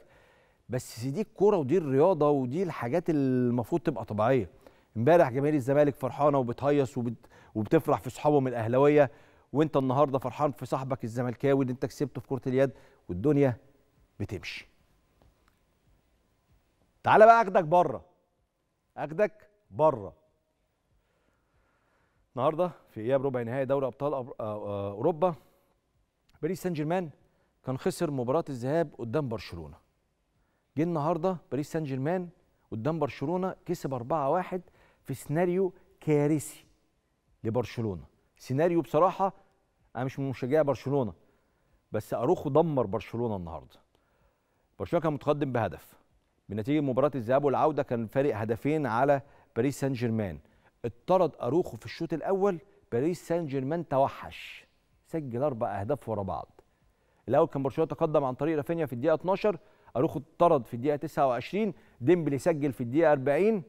بس دي الكوره ودي الرياضه ودي الحاجات اللي المفروض تبقى طبيعيه امبارح جماهير الزمالك فرحانه وبتهيص وبت... وبتفرح في صحابهم الاهلاويه وانت النهارده فرحان في صاحبك الزملكاوي اللي انت كسبته في كره اليد والدنيا بتمشي تعالى بقى اخدك بره اخدك بره النهارده في اياب ربع نهائي دوري ابطال آه، اوروبا باريس سان جيرمان كان خسر مباراه الذهاب قدام برشلونه جه النهارده باريس سان جيرمان قدام برشلونه كسب 4-1 في سيناريو كارثي لبرشلونه سيناريو بصراحه انا مش من مشجعي برشلونه بس اروخو دمر برشلونه النهارده برشلونه كان متقدم بهدف بنتيجه مباراه الذهاب والعوده كان فارق هدفين على باريس سان جيرمان اطرد اروخو في الشوط الاول باريس سان جيرمان توحش سجل اربع اهداف ورا بعض الاول كان برشلونه تقدم عن طريق رافينيا في الدقيقه 12 اروخو اتطرد في الدقيقه 29 ديمبلي سجل في الدقيقه 40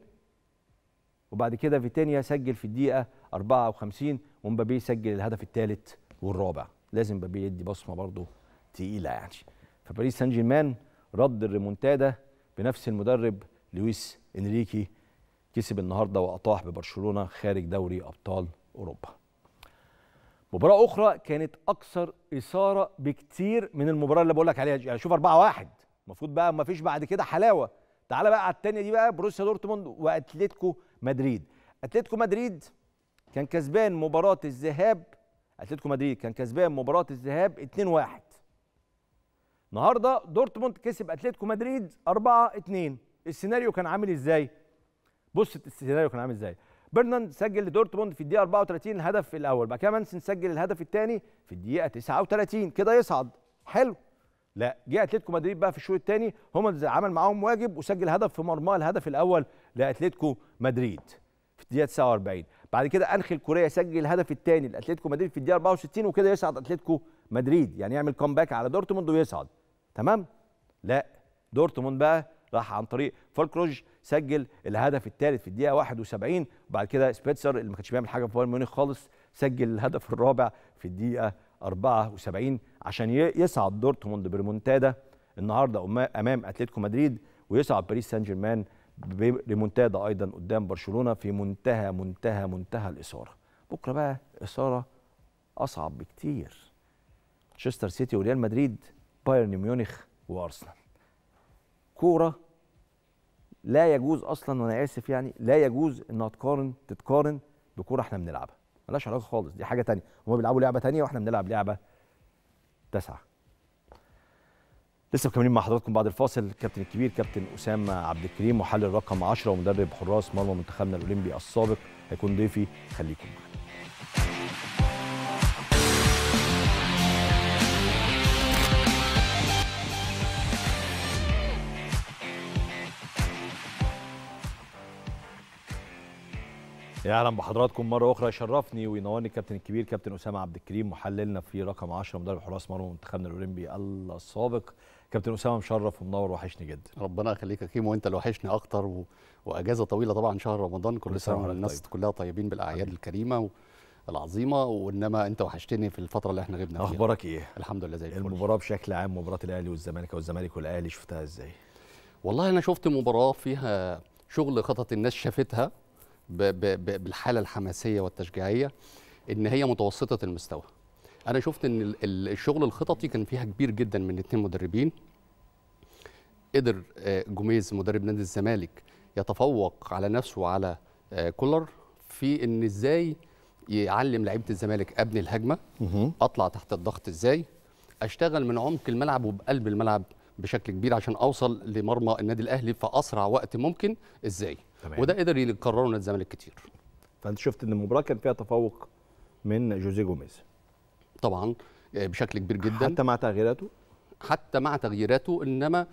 وبعد كده فيتينيا سجل في الدقيقه 54 ومبابي سجل الهدف الثالث والرابع لازم مبابي يدي بصمه برضه تقيله يعني فباريس سان جيرمان رد الريمونتادا بنفس المدرب لويس انريكي كسب النهارده واطاح ببرشلونه خارج دوري ابطال اوروبا مباراه اخرى كانت اكثر اثاره بكتير من المباراه اللي بقول لك عليها يعني شوف 4 1 المفروض بقى ما فيش بعد كده حلاوه تعالى بقى على الثانيه دي بقى بروسيا دورتموند واتلتيكو مدريد اتلتيكو مدريد كان كسبان مباراه الذهاب اتلتيكو مدريد كان كسبان مباراه الذهاب 2 1 النهارده دورتموند كسب اتلتيكو مدريد 4 2 السيناريو كان عامل ازاي بص السيناريو كان عامل ازاي برناند سجل لدورتموند في الدقيقه 34 الهدف الاول بعد كده مانسن سجل الهدف الثاني في الدقيقه 39 كده يصعد حلو لا جه اتلتيكو مدريد بقى في الشوط الثاني هما عمل معاهم واجب وسجل هدف في مرماه الهدف الاول لاتلتيكو مدريد في الدقيقه 49 بعد كده انخل كوريا سجل الهدف الثاني لاتلتيكو مدريد في الدقيقه 64 وكده يصعد اتلتيكو مدريد يعني يعمل كومباك على دورتموند ويصعد تمام لا دورتموند بقى راح عن طريق فالكروج سجل الهدف الثالث في الدقيقه 71 وبعد كده سبيتسر اللي ما كانش بيعمل حاجه في بايرن ميونخ خالص سجل الهدف الرابع في الدقيقه 74 عشان يصعد دورتموند بريمونتادا النهارده امام اتلتيكو مدريد ويصعد باريس سان جيرمان بريمونتادا ايضا قدام برشلونه في منتهى منتهى منتهى الاثاره بكره بقى اثاره اصعب بكتير مانشستر سيتي وريال مدريد بايرن ميونخ وارسنال كوره لا يجوز اصلا وانا اسف يعني لا يجوز انها تقارن تتقارن بكوره احنا بنلعبها ملهاش علاقه خالص دي حاجه تانية هما بيلعبوا لعبه تانية واحنا بنلعب لعبه تسعه لسه مكملين مع حضراتكم بعد الفاصل الكابتن الكبير كابتن اسامه عبد الكريم محلل رقم 10 ومدرب حراس مرمى منتخبنا الاولمبي السابق هيكون ضيفي خليكم معانا يا اهلا بحضراتكم مره اخرى يشرفني وينورني الكابتن الكبير كابتن اسامه عبد الكريم محللنا في رقم 10 مدرب حراس مرمى منتخبنا الاولمبي السابق كابتن اسامه مشرف ومنور وحشني جدا ربنا يخليك يا كريم وانت اللي وحشني اكتر و... واجازه طويله طبعا شهر رمضان كل سنه والناس طيب. كلها طيبين بالاعياد الكريمه الكريمه العظيمه وانما انت وحشتني في الفتره اللي احنا غبنا فيها اخبارك ايه الحمد لله زي الفل المباراه بشكل عام مباراه الاهلي والزمالك او الزمالك والاهلي شفتها ازاي والله انا شفت مباراه فيها شغل خطط الناس شافتها بالحاله الحماسيه والتشجيعيه ان هي متوسطه المستوى انا شفت ان الشغل الخططي كان فيها كبير جدا من الاثنين مدربين قدر آه، جوميز مدرب نادي الزمالك يتفوق على نفسه وعلى آه، كولر في ان ازاي يعلم لعيبه الزمالك ابني الهجمه اطلع تحت الضغط ازاي اشتغل من عمق الملعب وبقلب الملعب بشكل كبير عشان اوصل لمرمى النادي الاهلي في اسرع وقت ممكن ازاي تمام. وده قدر يكرره نادي الزمالك كتير فانت شفت ان المباراه كان فيها تفوق من جوزيه جوميز طبعا آه، بشكل كبير جدا حتى مع تغييراته حتى مع تغييراته انما آه،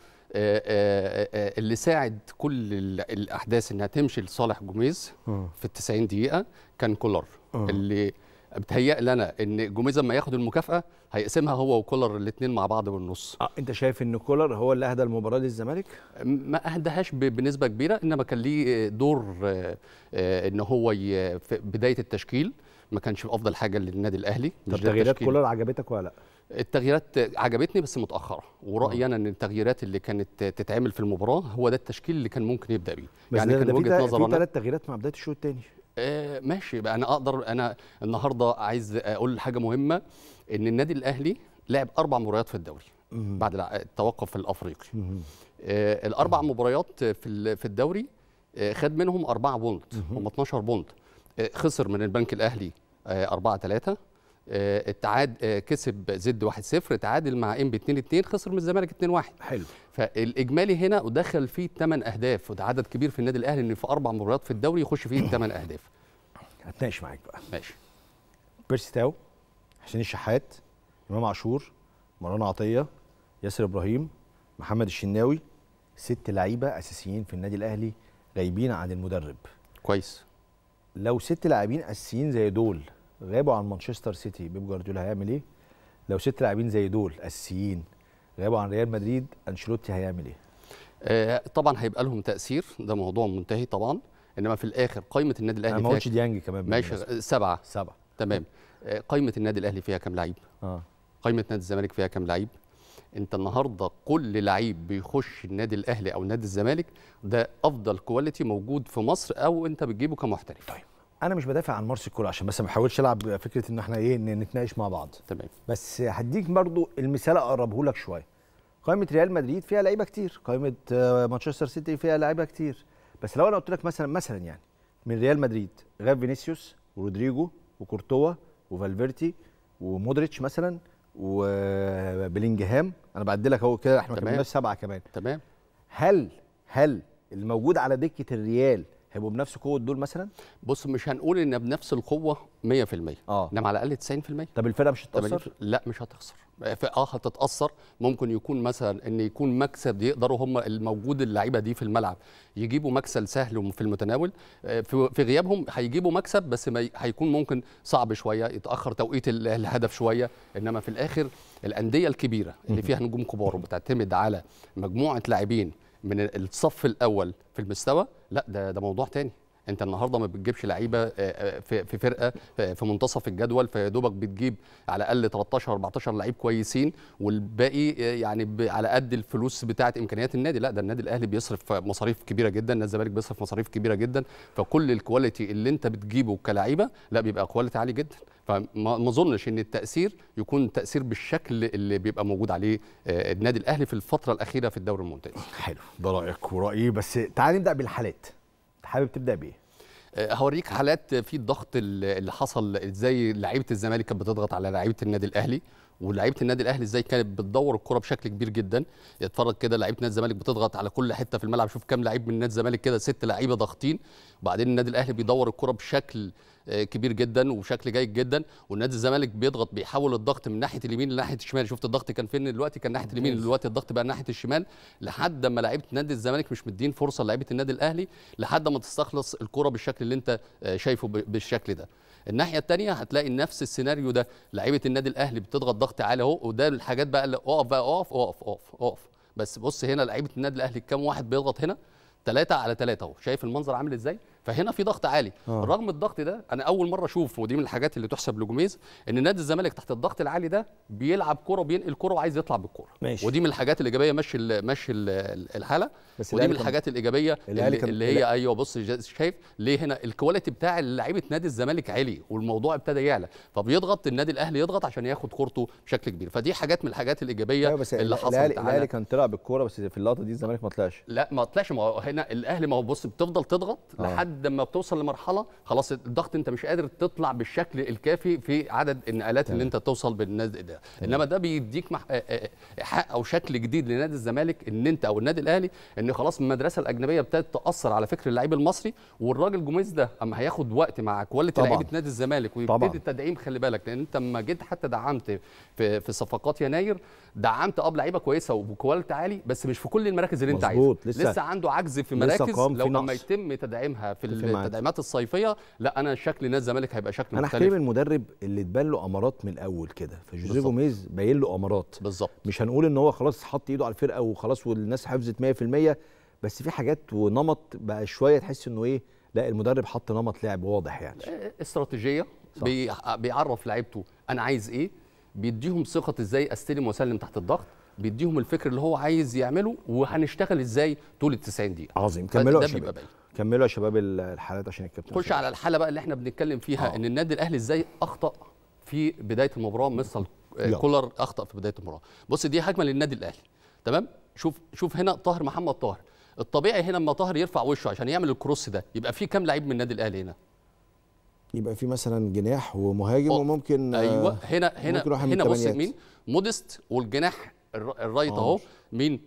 آه، اللي ساعد كل الاحداث انها تمشي لصالح جوميز في ال 90 دقيقه كان كولر اللي بتهيأ لنا ان جوميز لما ياخد المكافاه هيقسمها هو وكولر الاثنين مع بعض بالنص اه انت شايف ان كولر هو اللي اهدى المباراه للزمالك ما اهدهاش بنسبه كبيره انما كان ليه دور آه، آه، ان هو في بدايه التشكيل ما كانش افضل حاجه للنادي الاهلي طب تغييرات كولر عجبتك ولا لا التغييرات عجبتني بس متاخره ورايي آه. انا ان التغييرات اللي كانت تتعمل في المباراه هو ده التشكيل اللي كان ممكن يبدا بيه يعني كان وجهه نظر انا ثلاث تغييرات مع بدايه الشوط الثاني آه ماشي بقى انا اقدر انا النهارده عايز اقول حاجه مهمه ان النادي الاهلي لعب اربع مباريات في الدوري بعد التوقف الافريقي آه الاربع مباريات في في الدوري آه خد منهم اربعه بونت هم 12 بونت آه، خسر من البنك الاهلي آه، اربعه ثلاثه التعاد آه، آه، كسب زد 1-0 تعادل مع ام بي 2-2 خسر من الزمالك 2-1 حلو فالاجمالي هنا ودخل فيه 8 اهداف وده عدد كبير في النادي الاهلي ان في اربع مباريات في الدوري يخش فيه 8 اهداف هتناقش معاك بقى ماشي بيرسي تاو حسين الشحات امام عاشور مروان عطيه ياسر ابراهيم محمد الشناوي ست لعيبه اساسيين في النادي الاهلي غايبين عن المدرب كويس لو ست لاعبين اساسيين زي دول غابوا عن مانشستر سيتي بيب جوارديولا هيعمل ايه؟ لو ست لاعبين زي دول اساسيين غابوا عن ريال مدريد انشيلوتي هيعمل ايه؟ آه طبعا هيبقى لهم تاثير ده موضوع منتهي طبعا انما في الاخر قائمه النادي الاهلي ما قلتش ديانج كمان ماشي سبعه سبعه تمام آه، قائمه النادي الاهلي فيها كام لعيب؟ اه قائمه نادي الزمالك فيها كام لعيب؟ انت النهارده كل لعيب بيخش النادي الاهلي او نادي الزمالك ده افضل كواليتي موجود في مصر او انت بتجيبه كمحترف طيب انا مش بدافع عن مارسي كولر عشان بس ما احاولش العب فكره ان احنا ايه نتناقش مع بعض تمام بس هديك برضو المثال اقربه لك شويه قائمه ريال مدريد فيها لعيبه كتير قائمه آه، مانشستر سيتي فيها لعيبه كتير بس لو انا قلت لك مثلا مثلا يعني من ريال مدريد غاب فينيسيوس ورودريجو وكورتوا وفالفيرتي ومودريتش مثلا وبلينجهام آه، انا بعدي لك اهو كده احنا كمان سبعه كمان تمام هل هل الموجود على دكه الريال هيبقوا بنفس قوه دول مثلا بص مش هنقول ان بنفس القوه 100% اه انما على الاقل 90% طب الفرقه مش هتتاثر لا مش هتخسر اه هتتاثر ممكن يكون مثلا ان يكون مكسب يقدروا هم الموجود اللعيبه دي في الملعب يجيبوا مكسب سهل وفي المتناول آه، في غيابهم هيجيبوا مكسب بس ما هيكون ممكن صعب شويه يتاخر توقيت الهدف شويه انما في الاخر الانديه الكبيره اللي فيها نجوم كبار وبتعتمد على مجموعه لاعبين من الصف الاول في المستوى لا ده ده موضوع تاني انت النهارده ما بتجيبش لعيبه آه، آه، في فرقه آه، في منتصف الجدول فيا دوبك بتجيب على الاقل 13 14 لعيب كويسين والباقي يعني على قد الفلوس بتاعه امكانيات النادي لا ده النادي الاهلي بيصرف مصاريف كبيره جدا النادي الزمالك بيصرف مصاريف كبيره جدا فكل الكواليتي اللي انت بتجيبه كلعيبه لا بيبقى كواليتي عالي جدا فما اظنش ان التاثير يكون تاثير بالشكل اللي بيبقى موجود عليه النادي الاهلي في الفتره الاخيره في الدوري الممتاز حلو ده رايك ورايي بس تعال نبدا بالحالات حابب تبدا بيه آه، هوريك حالات في الضغط اللي حصل ازاي لعيبه الزمالك كانت بتضغط على لعيبه النادي الاهلي ولاعيبه النادي الاهلي ازاي كانت بتدور الكره بشكل كبير جدا اتفرج كده لعيبه نادي الزمالك بتضغط على كل حته في الملعب شوف كام لعيب من نادي الزمالك كده ست لعيبه ضاغطين وبعدين النادي الاهلي بيدور الكره بشكل آه، كبير جدا وبشكل جيد جدا والنادي الزمالك بيضغط بيحول الضغط من ناحيه اليمين لناحيه الشمال شفت الضغط كان فين دلوقتي كان ناحيه اليمين دلوقتي الضغط بقى ناحيه الشمال لحد ما لعيبه نادي الزمالك مش مدين فرصه لعيبه النادي الاهلي لحد ما تستخلص الكره بالشكل اللي انت آه، شايفه بالشكل ده الناحيه الثانيه هتلاقي نفس السيناريو ده لعيبه النادي الاهلي بتضغط ضغط عالي اهو وده الحاجات بقى اللي اقف بقى اقف اقف اقف اقف بس بص هنا لعيبه النادي الاهلي كام واحد بيضغط هنا ثلاثه على ثلاثه اهو شايف المنظر عامل ازاي فهنا في ضغط عالي آه. رغم الضغط ده انا اول مره اشوف ودي من الحاجات اللي تحسب لجوميز ان نادي الزمالك تحت الضغط العالي ده بيلعب كوره وبينقل كوره وعايز يطلع بالكوره ودي من الحاجات الايجابيه ماشي ال ماشي ال الحاله ودي من الحاجات الايجابيه اللي, اللي, اللي هي ايوه بص شايف ليه هنا الكواليتي بتاع لعيبه نادي الزمالك عالي والموضوع ابتدى يعلى فبيضغط النادي الاهلي يضغط عشان ياخد كورته بشكل كبير فدي حاجات من الحاجات الايجابيه بس اللي حصلت الاهلي كان طلع بالكوره بس في اللقطه دي الزمالك ما طلعش لا ما طلعش ما هنا الاهلي ما هو بص بتفضل تضغط آه. لحد لحد ما بتوصل لمرحله خلاص الضغط انت مش قادر تطلع بالشكل الكافي في عدد النقلات اللي انت توصل بالنادي ده انما ده بيديك مح... حق او شكل جديد لنادي الزمالك ان انت او النادي الاهلي ان خلاص المدرسه الاجنبيه ابتدت تاثر على فكر اللعيب المصري والراجل جوميز ده اما هياخد وقت مع كواليتي لعيبه نادي الزمالك ويبتدي التدعيم خلي بالك لان انت لما جيت حتى دعمت في, في صفقات يناير دعمت اب لعيبه كويسه وبكواليتي عالي بس مش في كل المراكز اللي انت عايزها لسه, لسه عنده عجز في مراكز لو لما يتم تدعيمها في التدعيمات الصيفيه لا انا شكل نادي الزمالك هيبقى شكل مختلف انا احترم المدرب اللي تبان له امارات من الاول كده فجوزيه جوميز باين له امارات بالظبط مش هنقول ان هو خلاص حط ايده على الفرقه وخلاص والناس حفظت 100% بس في حاجات ونمط بقى شويه تحس انه ايه لا المدرب حط نمط لعب واضح يعني آه، استراتيجيه صح. بيعرف لعيبته انا عايز ايه بيديهم ثقه ازاي استلم واسلم تحت الضغط بيديهم الفكر اللي هو عايز يعمله وهنشتغل ازاي طول ال 90 دقيقه عظيم كملوا يا شباب كملوا يا شباب الحالات عشان الكابتن خش على الحاله بقى اللي احنا بنتكلم فيها آه. ان النادي الاهلي ازاي اخطا في بدايه المباراه مثل آه، كولر اخطا في بدايه المباراه بص دي هجمه للنادي الاهلي تمام شوف شوف هنا طاهر محمد طاهر الطبيعي هنا لما طاهر يرفع وشه عشان يعمل الكروس ده يبقى في كام لعيب من النادي الاهلي هنا يبقى في مثلا جناح ومهاجم أوه. وممكن آه، ايوه هنا هنا هنا بص مين مودست والجناح الرايت آه، اهو مين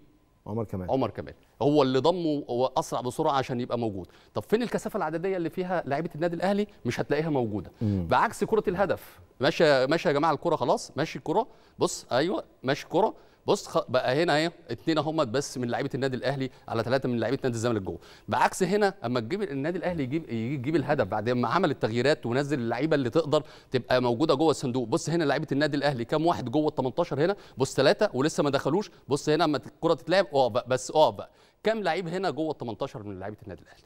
عمر كمال عمر كمال هو اللي ضمه واسرع بسرعه عشان يبقى موجود طب فين الكثافه العدديه اللي فيها لعيبه النادي الاهلي مش هتلاقيها موجوده مم. بعكس كره الهدف ماشي ماشي يا جماعه الكره خلاص ماشي الكره بص ايوه ماشي الكره بص خ... بقى هنا اهي اثنين هم بس من لعيبه النادي الاهلي على ثلاثه من لعيبه نادي الزمالك جوه بعكس هنا اما تجيب النادي الاهلي يجيب يجيب الهدف بعد ما عمل التغييرات ونزل اللعيبه اللي تقدر تبقى موجوده جوه الصندوق بص هنا لعيبه النادي الاهلي كام واحد جوه ال 18 هنا بص ثلاثه ولسه ما دخلوش بص هنا اما الكره تتلعب اه بس اه بقى كام لعيب هنا جوه ال 18 من لعيبه النادي الاهلي؟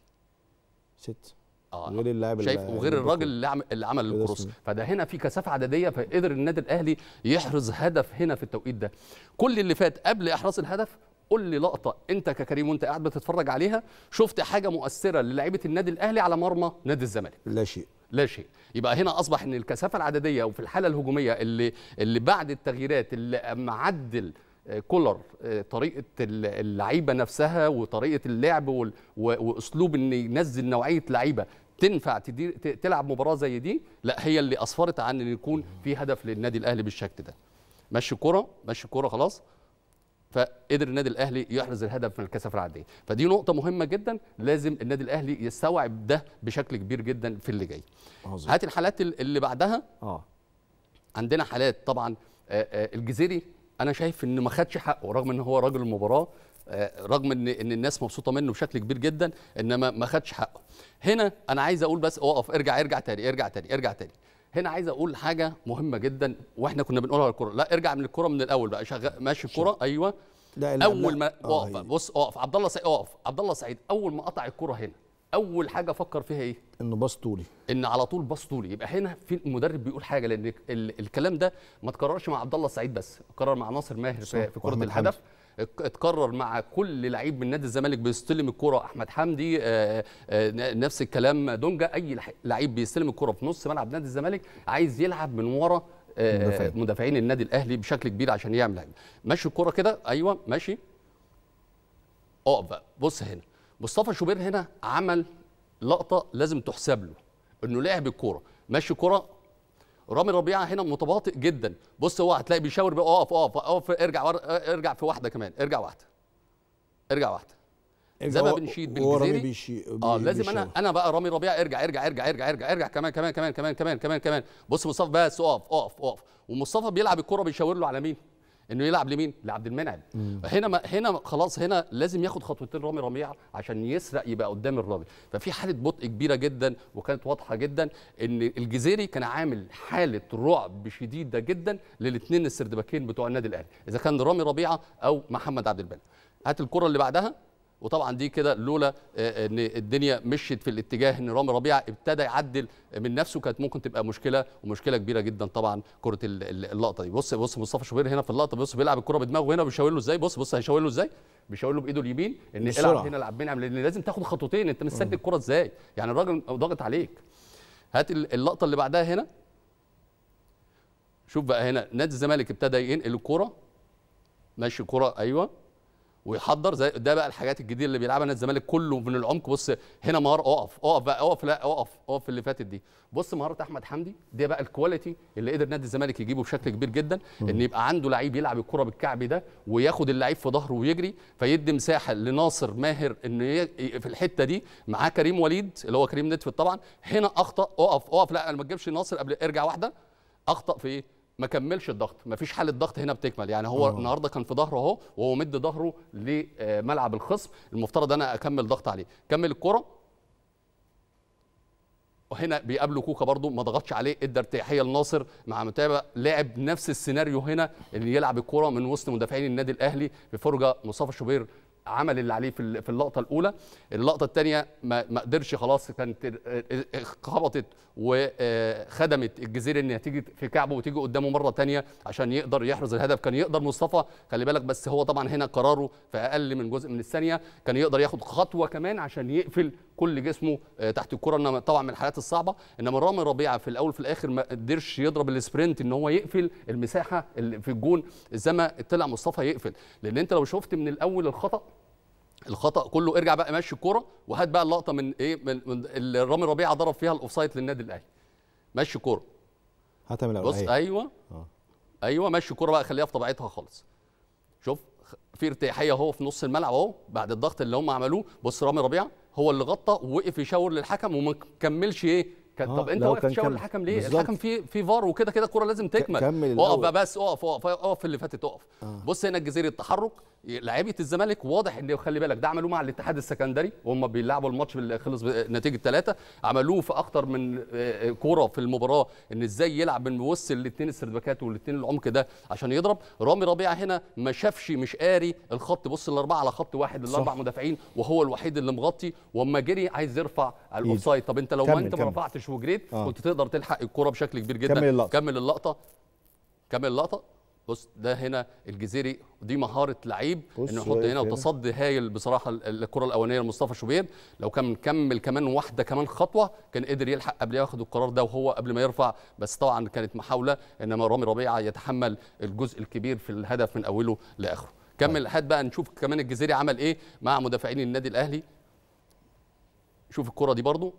سته آه،, اه غير اللاعب شايف وغير الراجل اللي عمل اللي عمل الكروس فده هنا في كثافه عدديه فقدر النادي الاهلي يحرز هدف هنا في التوقيت ده كل اللي فات قبل احراز الهدف قول لي لقطه انت ككريم وانت قاعد بتتفرج عليها شفت حاجه مؤثره للاعيبه النادي الاهلي على مرمى نادي الزمالك لا شيء لا شيء يبقى هنا اصبح ان الكثافه العدديه وفي الحاله الهجوميه اللي اللي بعد التغييرات اللي معدل آه، كولر آه، طريقه اللعيبه نفسها وطريقه اللعب واسلوب ان ينزل نوعيه لعيبه تنفع تدير تلعب مباراه زي دي لا هي اللي اسفرت عن ان يكون في هدف للنادي الاهلي بالشكل ده مشي كره مشي كره خلاص فقدر النادي الاهلي يحرز الهدف من الكثافه العاديه فدي نقطه مهمه جدا لازم النادي الاهلي يستوعب ده بشكل كبير جدا في اللي جاي هات الحالات اللي بعدها اه عندنا حالات طبعا الجزيري انا شايف انه ما خدش حقه رغم ان هو راجل المباراه آه، رغم ان ان الناس مبسوطه منه بشكل كبير جدا انما ما خدش حقه هنا انا عايز اقول بس اقف ارجع ارجع تاني ارجع تاني ارجع تاني هنا عايز اقول حاجه مهمه جدا واحنا كنا بنقولها الكره لا ارجع من الكره من الاول بقى شغال ماشي الكره ايوه لا لا اول ما اقف آه، بص اقف عبد الله سعيد اقف عبد الله سعيد اول ما قطع الكره هنا اول حاجه فكر فيها ايه انه باص طولي ان على طول باص طولي يبقى هنا في المدرب بيقول حاجه لان الكلام ده ما تكررش مع عبد الله سعيد بس اتكرر مع ناصر ماهر في كره الهدف حمد. اتكرر مع كل لعيب من نادي الزمالك بيستلم الكره احمد حمدي آه، آه، نفس الكلام دونجا اي لعيب بيستلم الكره في نص ملعب نادي الزمالك عايز يلعب من ورا آه، مدافعين, مدافعين النادي الاهلي بشكل كبير عشان يعمل هجمه ماشي الكره كده ايوه ماشي اقف بقى بص هنا مصطفى شوبير هنا عمل لقطه لازم تحسب له انه لعب الكوره ماشي كره رامي ربيعه هنا متباطئ جدا بص هو هتلاقي بيشاور بقى اقف اقف اقف ارجع ور... ارجع في واحده كمان ارجع واحده ارجع واحده إيه، زي ما بنشيد بالجزيري بيشي... اه لازم انا انا بقى رامي ربيعه ارجع ارجع ارجع ارجع ارجع ارجع كمان كمان كمان كمان كمان كمان كمان بص مصطفى بس اقف اقف اقف ومصطفى بيلعب الكره بيشاور له على مين انه يلعب لمين؟ لعبد المنعم هنا ما هنا خلاص هنا لازم ياخد خطوتين رامي ربيعه عشان يسرق يبقى قدام الرامي ففي حاله بطء كبيره جدا وكانت واضحه جدا ان الجزيري كان عامل حاله رعب شديده جدا للاثنين السردباكين بتوع النادي الاهلي اذا كان رامي ربيعه او محمد عبد المنعم هات الكره اللي بعدها وطبعا دي كده لولا آه، ان الدنيا مشيت في الاتجاه ان رامي ربيعه ابتدى يعدل من نفسه كانت ممكن تبقى مشكله ومشكله كبيره جدا طبعا كره اللقطه دي بص بص مصطفى شوبير هنا في اللقطه بص بيلعب الكره بدماغه هنا بيشاور له ازاي بص بص هيشاور له ازاي بيشاور له بايده اليمين ان العب هنا العب بينعم لان لازم تاخد خطوتين انت مستني الكره ازاي يعني الراجل ضاغط عليك هات اللقطه اللي بعدها هنا شوف بقى هنا نادي الزمالك ابتدى ينقل الكره ماشي كره ايوه ويحضر زي ده بقى الحاجات الجديده اللي بيلعبها نادي الزمالك كله من العمق بص هنا مهاره اقف اقف بقى اقف لا اقف اقف اللي فاتت دي بص مهاره احمد حمدي دي بقى الكواليتي اللي قدر نادي الزمالك يجيبه بشكل كبير جدا ان يبقى عنده لعيب يلعب الكره بالكعب ده وياخد اللعيب في ظهره ويجري فيدي مساحه لناصر ماهر ان في الحته دي معاه كريم وليد اللي هو كريم نتفت طبعا هنا اخطا اقف اقف لا ما تجيبش ناصر قبل ارجع واحده اخطا في ايه ما كملش الضغط ما فيش حاله ضغط هنا بتكمل يعني هو أوه. النهارده كان في ظهره اهو وهو مد ظهره لملعب الخصم المفترض انا اكمل ضغط عليه كمل الكره وهنا بيقابله كوكا برضو ما ضغطش عليه ادى ارتياحيه لناصر مع متابع لاعب نفس السيناريو هنا اللي يلعب الكره من وسط مدافعين النادي الاهلي بفرجه مصطفى شوبير عمل اللي عليه في اللقطه الاولى اللقطه الثانيه ما قدرش خلاص كانت خبطت وخدمت الجزيره ان تيجي في كعبه وتيجي قدامه مره ثانيه عشان يقدر يحرز الهدف كان يقدر مصطفى خلي بالك بس هو طبعا هنا قراره في اقل من جزء من الثانيه كان يقدر ياخد خطوه كمان عشان يقفل كل جسمه آه، تحت الكره انما طبعا من الحالات الصعبه انما رامي ربيعه في الاول في الاخر ما قدرش يضرب السبرنت ان هو يقفل المساحه اللي في الجون زي ما طلع مصطفى يقفل لان انت لو شفت من الاول الخطا الخطا كله ارجع بقى ماشي الكوره وهات بقى اللقطه من ايه من, من اللي رامي ربيعه ضرب فيها الاوفسايد للنادي الاهلي ماشي الكوره هتعمل من بص ايوه أوه. ايوه, آه. أيوة، ماشي الكوره بقى خليها في طبيعتها خالص شوف في ارتياحيه اهو في نص الملعب اهو بعد الضغط اللي هم عملوه بص رامي ربيعه هو اللي غطى ووقف يشاور للحكم وما كملش ايه كان آه، طب انت واقف تشاور الحكم ليه؟ بالزبط. الحكم في في فار وكده كده الكوره لازم تكمل كمل اقف بس اقف اقف اقف اللي فاتت اقف آه. بص هنا الجزيرة التحرك لعيبه الزمالك واضح ان خلي بالك ده عملوه مع الاتحاد السكندري وهم بيلعبوا الماتش اللي خلص نتيجه ثلاثه عملوه في اكثر من آه، آه، كوره في المباراه ان ازاي يلعب من وسط الاثنين السردباكات والاثنين العمق ده عشان يضرب رامي ربيعه هنا ما شافش مش قاري الخط بص الاربعه على خط واحد الاربع مدافعين وهو الوحيد اللي مغطي واما جري عايز يرفع الاوفسايد طب انت لو كمل ما انت ما رفعتش وهشش وجريت آه. كنت تقدر تلحق الكرة بشكل كبير جدا كمل اللقطة كمل اللقطة كمل اللقطة بص ده هنا الجزيري دي مهاره لعيب انه يحط هنا وتصدي هايل بصراحه الكره الاولانيه لمصطفى شوبير لو كان مكمل كمان واحده كمان خطوه كان قدر يلحق قبل ياخد القرار ده وهو قبل ما يرفع بس طبعا كانت محاوله انما رامي ربيعه يتحمل الجزء الكبير في الهدف من اوله لاخره كمل هات طيب. بقى نشوف كمان الجزيري عمل ايه مع مدافعين النادي الاهلي شوف الكره دي برده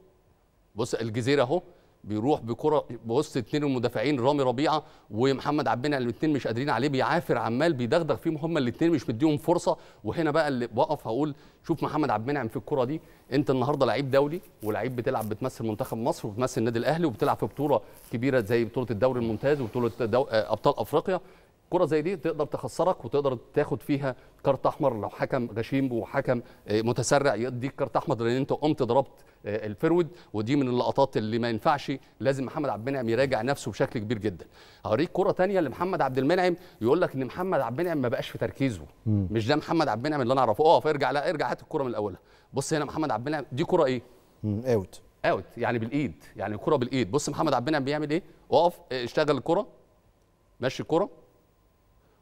بص الجزيره اهو بيروح بكره بص اثنين المدافعين رامي ربيعه ومحمد اللي الاثنين مش قادرين عليه بيعافر عمال بيدغدغ فيهم هم الاثنين مش مديهم فرصه وهنا بقى اللي بقف هقول شوف محمد عبد المنعم في الكره دي انت النهارده لعيب دولي ولاعيب بتلعب بتمثل منتخب مصر وبتمثل النادي الاهلي وبتلعب في بطوله كبيره زي بطوله الدوري الممتاز وبطوله دو... ابطال افريقيا كره زي دي تقدر تخسرك وتقدر تاخد فيها كارت احمر لو حكم غشيم وحكم آه، متسرع يديك كارت احمر لان انت قمت ضربت آه، الفرود ودي من اللقطات اللي ما ينفعش لازم محمد عبد المنعم يراجع نفسه بشكل كبير جدا هوريك كره تانية لمحمد عبد المنعم يقول لك ان محمد عبد المنعم ما بقاش في تركيزه مم. مش ده محمد عبد المنعم اللي انا اعرفه اقف ارجع لا ارجع هات الكره من الاولها بص هنا محمد عبد المنعم دي كره ايه اوت اوت يعني بالايد يعني الكره بالايد بص محمد عبد المنعم بيعمل ايه وقف آه، اشتغل الكره ماشي الكره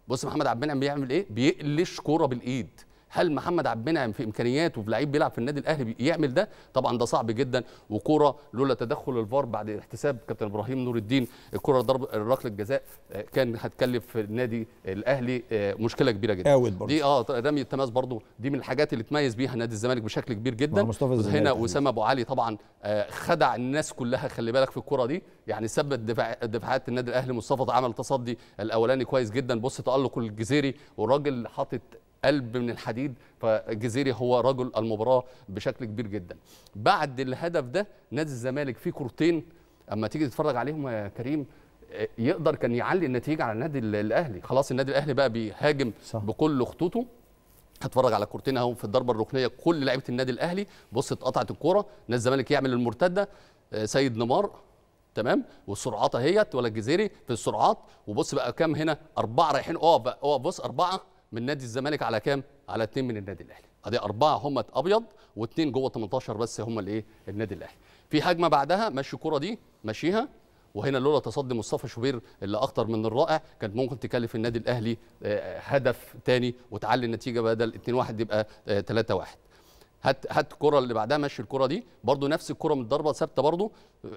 بص محمد عبد المنعم بيعمل ايه بيقلش كوره بالايد هل محمد عبد المنعم في امكانياته في لعيب بيلعب في النادي الاهلي يعمل ده طبعا ده صعب جدا وكره لولا تدخل الفار بعد احتساب كابتن ابراهيم نور الدين الكره ضرب ركله جزاء آه، كان هتكلف النادي الاهلي آه، مشكله كبيره جدا دي اه رمي التماس برضو دي من الحاجات اللي تميز بيها نادي الزمالك بشكل كبير جدا هنا وسام ابو علي طبعا آه، خدع الناس كلها خلي بالك في الكره دي يعني ثبت دفاعات النادي الاهلي مصطفى عمل تصدي الاولاني كويس جدا بص تالق الجزيري والراجل حاطط قلب من الحديد فجزيري هو رجل المباراه بشكل كبير جدا بعد الهدف ده نادي الزمالك فيه كورتين اما تيجي تتفرج عليهم يا كريم آه، يقدر كان يعلي النتيجه على النادي الاهلي خلاص النادي الاهلي بقى بيهاجم صح. بكل خطوطه هتفرج على كورتين اهو في الضربه الركنيه كل لعيبه النادي الاهلي بص اتقطعت الكوره نادي الزمالك يعمل المرتده آه، سيد نمار تمام والسرعات اهيت ولا الجزيري في السرعات وبص بقى كام هنا اربعه رايحين اقف بص اربعه من نادي الزمالك على كام؟ على اثنين من النادي الاهلي ادي اربعه هم ابيض واثنين جوه 18 بس هم الايه؟ النادي الاهلي في هجمه بعدها مشي الكوره دي مشيها وهنا لولا تصدي مصطفى شوبير اللي اخطر من الرائع كانت ممكن تكلف النادي الاهلي آه، هدف تاني وتعلي النتيجه بدل 2-1 يبقى 3-1 آه، هات هات الكره اللي بعدها مشي الكره دي برده نفس الكره متضربه ثابته برده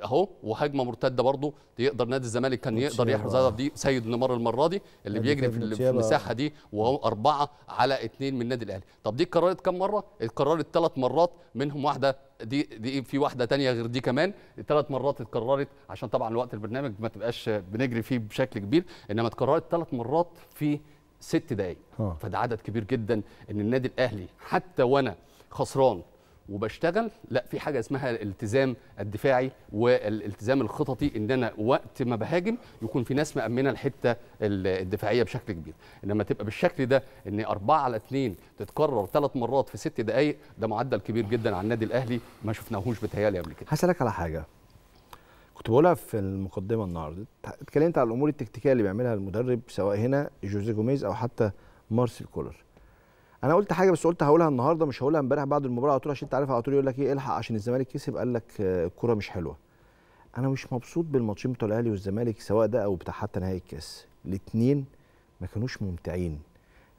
اهو وهجمه مرتده برده يقدر نادي الزمالك كان يقدر يحرز دي سيد نمر المره دي اللي بيجري في المساحه دي وهو اربعه على اثنين من النادي الاهلي طب دي اتكررت كم مره؟ اتكررت ثلاث مرات منهم واحده دي دي في واحده تانية غير دي كمان ثلاث مرات اتكررت عشان طبعا وقت البرنامج ما تبقاش بنجري فيه بشكل كبير انما اتكررت ثلاث مرات في ست دقائق فده عدد كبير جدا ان النادي الاهلي حتى وانا خسران وبشتغل لا في حاجه اسمها الالتزام الدفاعي والالتزام الخططي ان انا وقت ما بهاجم يكون في ناس مامنه الحته الدفاعيه بشكل كبير انما تبقى بالشكل ده ان أربعة على 2 تتكرر ثلاث مرات في ست دقائق ده معدل كبير جدا على النادي الاهلي ما شفناهوش بتهيالي قبل كده هسالك على حاجه كنت بقولها في المقدمه النهارده اتكلمت على الامور التكتيكيه اللي بيعملها المدرب سواء هنا جوزيه جوميز او حتى مارسيل كولر انا قلت حاجه بس قلت هقولها النهارده مش هقولها امبارح بعد المباراه على طول عشان انت عارف على طول يقول لك ايه الحق عشان الزمالك كسب قال لك آه، الكوره مش حلوه انا مش مبسوط بالماتشين بتوع الاهلي والزمالك سواء ده او بتاع حتى نهائي الكاس الاثنين ما كانوش ممتعين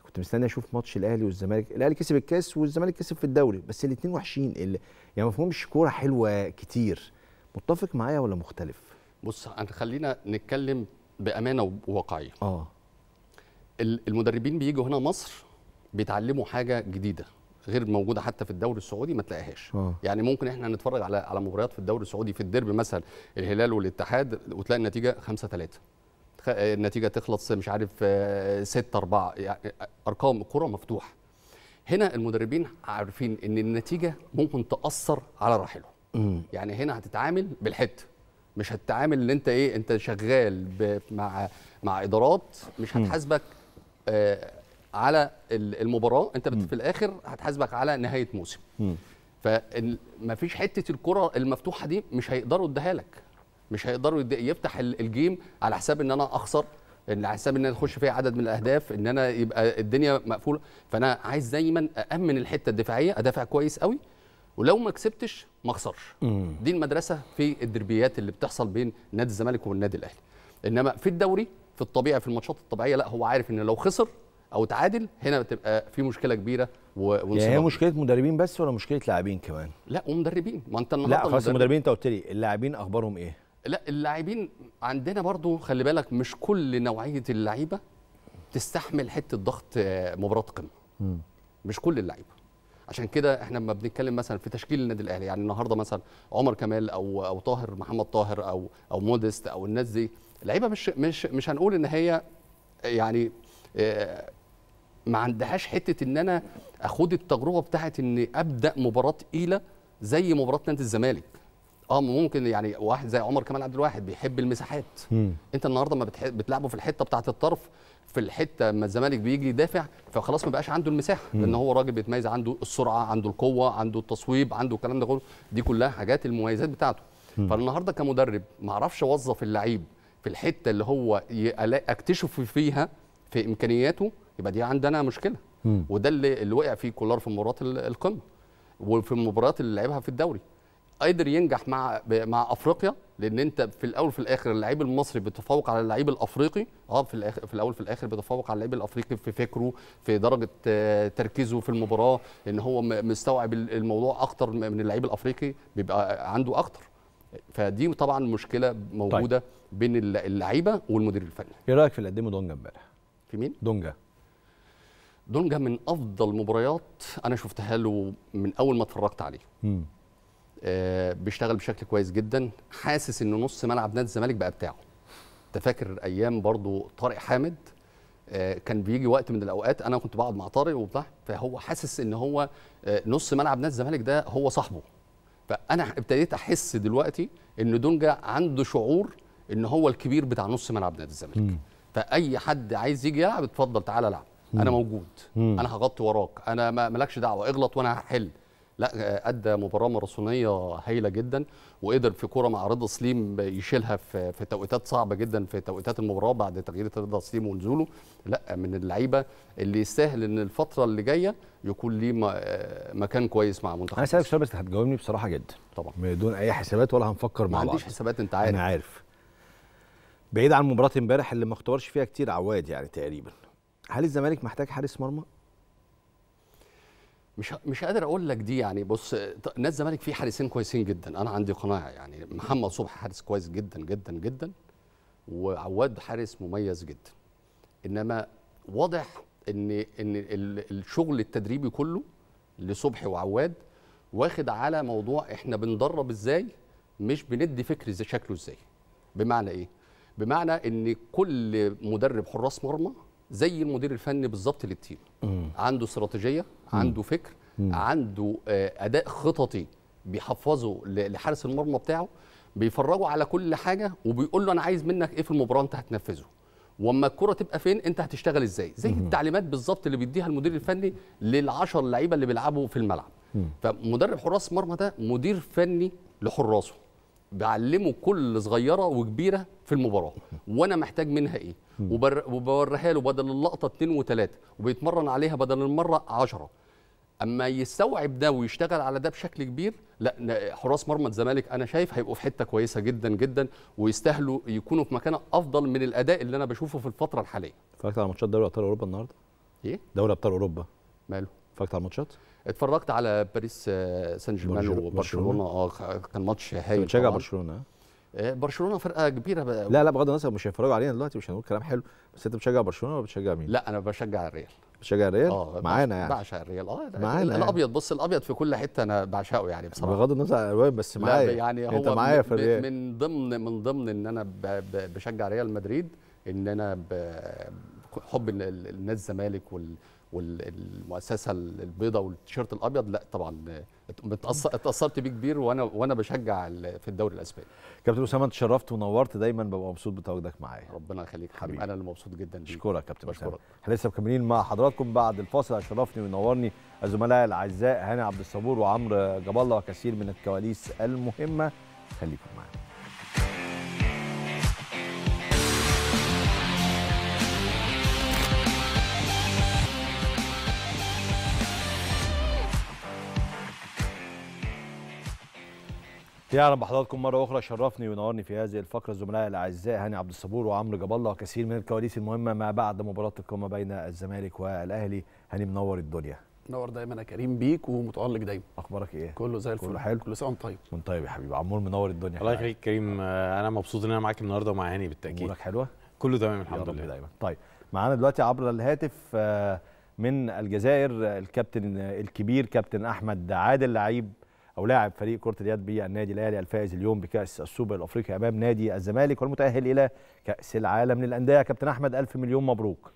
كنت مستني اشوف ماتش الاهلي والزمالك الاهلي كسب الكاس والزمالك كسب في الدوري بس الاثنين وحشين اللي يعني ما فيهمش كوره حلوه كتير متفق معايا ولا مختلف بص انا خلينا نتكلم بامانه وواقعيه اه المدربين بيجوا هنا مصر بيتعلموا حاجه جديده غير موجوده حتى في الدوري السعودي ما تلاقيهاش آه. يعني ممكن احنا نتفرج على على مباريات في الدوري السعودي في الديربي مثلا الهلال والاتحاد وتلاقي النتيجه 5 3 النتيجه تخلص مش عارف 6 آه، 4 يعني ارقام الكوره مفتوحه هنا المدربين عارفين ان النتيجه ممكن تاثر على راحله يعني هنا هتتعامل بالحته مش هتتعامل ان انت ايه انت شغال مع مع ادارات مش هتحاسبك آه، على المباراه انت في الاخر هتحاسبك على نهايه موسم فمفيش حته الكره المفتوحه دي مش هيقدروا يديها لك مش هيقدروا يفتح الجيم على حساب ان انا اخسر على حساب ان انا اخش فيها عدد من الاهداف ان انا يبقى الدنيا مقفوله فانا عايز دايما اامن الحته الدفاعيه ادافع كويس قوي ولو ما كسبتش ما اخسرش دي المدرسه في الدربيات اللي بتحصل بين نادي الزمالك والنادي الاهلي انما في الدوري في الطبيعي في الماتشات الطبيعيه لا هو عارف ان لو خسر او تعادل هنا بتبقى في مشكله كبيره وانصدام يعني هي مشكله مدربين بس ولا مشكله لاعبين كمان لا ومدربين ما انت النهارده لا خلاص المدربين انت قلت لي اللاعبين اخبارهم ايه لا اللاعبين عندنا برضو خلي بالك مش كل نوعيه اللعيبه تستحمل حته ضغط آه، مباراه قمه مش كل اللعيبه عشان كده احنا لما بنتكلم مثلا في تشكيل النادي الاهلي يعني النهارده مثلا عمر كمال او او طاهر محمد طاهر او او مودست او الناس دي لعيبه مش مش مش هنقول ان هي يعني آه، ما عندهاش حته ان انا اخد التجربه بتاعت ان ابدا مباراه تقيله زي مباراه نادي الزمالك اه ممكن يعني واحد زي عمر كمال عبد الواحد بيحب المساحات م. انت النهارده ما بتح... بتلعبه في الحته بتاعه الطرف في الحته ما الزمالك بيجي يدافع فخلاص ما بقاش عنده المساحه م. لان هو راجل بيتميز عنده السرعه عنده القوه عنده التصويب عنده الكلام ده كله دي كلها حاجات المميزات بتاعته فالنهارده كمدرب ما اعرفش اوظف اللعيب في الحته اللي هو اكتشف فيها في امكانياته يبقى دي عندنا مشكله وده اللي, اللي وقع فيه كولار في مباراه القمه وفي المباريات اللي لعبها في الدوري قدر ينجح مع مع افريقيا لان انت في الاول في الاخر اللعيب المصري بيتفوق على اللعيب الافريقي اه في الاخر في الاول في الاخر بيتفوق على اللعيب الافريقي في فكره في درجه آه، تركيزه في المباراه ان هو مستوعب الموضوع اكتر من اللعيب الافريقي بيبقى عنده اكتر فدي طبعا مشكله موجوده طيب. بين اللعيبه والمدير الفني ايه رايك في اللي قدمه دونجا امبارح في مين دونجا دونجا من افضل مباريات انا شفتها له من اول ما اتفرجت عليه آه بيشتغل بشكل كويس جدا حاسس ان نص ملعب نادي الزمالك بقى بتاعه انت فاكر ايام برضو طارق حامد آه كان بيجي وقت من الاوقات انا كنت بقعد مع طارق وبتاع فهو حاسس ان هو آه نص ملعب نادي الزمالك ده هو صاحبه فانا ابتديت احس دلوقتي ان دونجا عنده شعور ان هو الكبير بتاع نص ملعب نادي الزمالك فاي حد عايز يجي يلعب اتفضل تعالى العب انا موجود انا هغطي وراك انا مالكش دعوه اغلط وانا هحل لا ادى مباراه ماراثونيه هايله جدا وقدر في كوره مع رضا سليم يشيلها في في توقيتات صعبه جدا في توقيتات المباراه بعد تغيير رضا سليم ونزوله لا من اللعيبه اللي يستاهل ان الفتره اللي جايه يكون ليه مكان كويس مع منتخب انا سالك سؤال بس هتجاوبني بصراحه جدا طبعا بدون اي حسابات ولا هنفكر مع بعض ما عنديش حسابات انت عارف انا عارف بعيد عن مباراه امبارح اللي ما اختبرش فيها كتير عواد يعني تقريبا هل الزمالك محتاج حارس مرمى؟ مش مش قادر اقول لك دي يعني بص نادي الزمالك فيه حارسين كويسين جدا انا عندي قناعه يعني محمد صبحي حارس كويس جدا جدا جدا وعواد حارس مميز جدا انما واضح ان ان الشغل التدريبي كله لصبحي وعواد واخد على موضوع احنا بندرب ازاي مش بندي فكر ازاي شكله ازاي بمعنى ايه بمعنى ان كل مدرب حراس مرمى زي المدير الفني بالظبط للتيم عنده استراتيجيه عنده فكر عنده آه، اداء خططي بيحفظه لحارس المرمى بتاعه بيفرجه على كل حاجه وبيقول له انا عايز منك ايه في المباراه انت هتنفذه واما الكره تبقى فين انت هتشتغل ازاي زي التعليمات بالظبط اللي بيديها المدير الفني لل10 لعيبه اللي بيلعبوا في الملعب فمدرب حراس مرمى ده مدير فني لحراسه بعلمه كل صغيره وكبيره في المباراه وانا محتاج منها ايه وبوريها له بدل اللقطه اثنين وثلاثه وبيتمرن عليها بدل المره 10 اما يستوعب ده ويشتغل على ده بشكل كبير لا حراس مرمى الزمالك انا شايف هيبقوا في حته كويسه جدا جدا ويستاهلوا يكونوا في مكانه افضل من الاداء اللي انا بشوفه في الفتره الحاليه اتفرجت على ماتشات دوري ابطال اوروبا النهارده ايه دوري ابطال اوروبا ماله اتفرجت على الماتشات اتفرجت على باريس سان جيرمان وبرشلونه اه كان ماتش هايل بتشجع برشلونه آه، برشلونه فرقه كبيره بقى لا لا بغض النظر مش هيتفرجوا علينا دلوقتي مش هنقول كلام حلو بس انت بتشجع برشلونه ولا بتشجع مين؟ لا انا بشجع الريال بشجع الريال؟ اه معانا يعني بعشق الريال اه معانا يعني. الابيض يعني. بص الابيض في كل حته انا بعشقه يعني بصراحه بغض النظر عن الالوان بس معايا يعني هو انت معايا في الريال من ضمن من ضمن ان انا بشجع ريال مدريد ان انا حب الناس الزمالك وال والمؤسسه البيضاء والتيشيرت الابيض لا طبعا اتاثرت بيه كبير وانا وانا بشجع في الدوري الاسباني كابتن اسامه انت شرفت ونورت دايما ببقى مبسوط بتواجدك معايا ربنا يخليك حبيبي انا اللي مبسوط جدا بيك اشكرك كابتن اسامه احنا لسه مكملين مع حضراتكم بعد الفاصل شرفني وينورني الزملاء الاعزاء هاني عبد الصبور وعمرو جاب الله وكثير من الكواليس المهمه خليكم معانا رب بحضراتكم مره اخرى شرفني وينورني في هذه الفقره الزملاء الاعزاء هاني عبد الصبور وعمرو جاب الله وكثير من الكواليس المهمه ما بعد مباراه القمه بين الزمالك والاهلي هاني منور الدنيا منور دايما يا كريم بيك ومتالق دايما اخبارك ايه كله زي الفل كله حلو كل سنه وانت طيب وانت طيب يا حبيبي عمور منور الدنيا الله يخليك كريم آه، انا مبسوط ان انا معاك النهارده ومع هاني بالتاكيد امورك حلوه كله تمام الحمد لله دايما طيب معانا دلوقتي عبر الهاتف آه، من الجزائر الكابتن آه، الكبير كابتن احمد عادل لعيب او لاعب فريق كره اليد بالنادي الاهلي الفائز اليوم بكاس السوبر الافريقي امام نادي الزمالك والمتاهل الى كاس العالم للانديه كابتن احمد الف مليون مبروك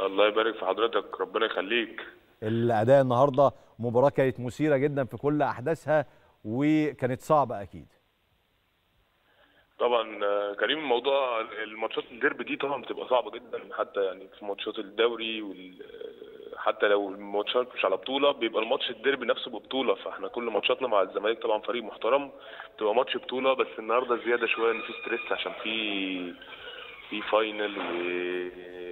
الله يبارك في حضرتك ربنا يخليك الاداء النهارده مباراه كانت مثيره جدا في كل احداثها وكانت صعبه اكيد طبعا آه، كريم الموضوع الماتشات الديربي دي طبعا بتبقى صعبه جدا حتى يعني في ماتشات الدوري وال آه، حتى لو الماتشات مش على بطوله بيبقى الماتش الديربي نفسه ببطوله فاحنا كل ماتشاتنا مع الزمالك طبعا فريق محترم بتبقى ماتش بطوله بس النهارده زياده شويه ان في ستريس عشان في في فاينل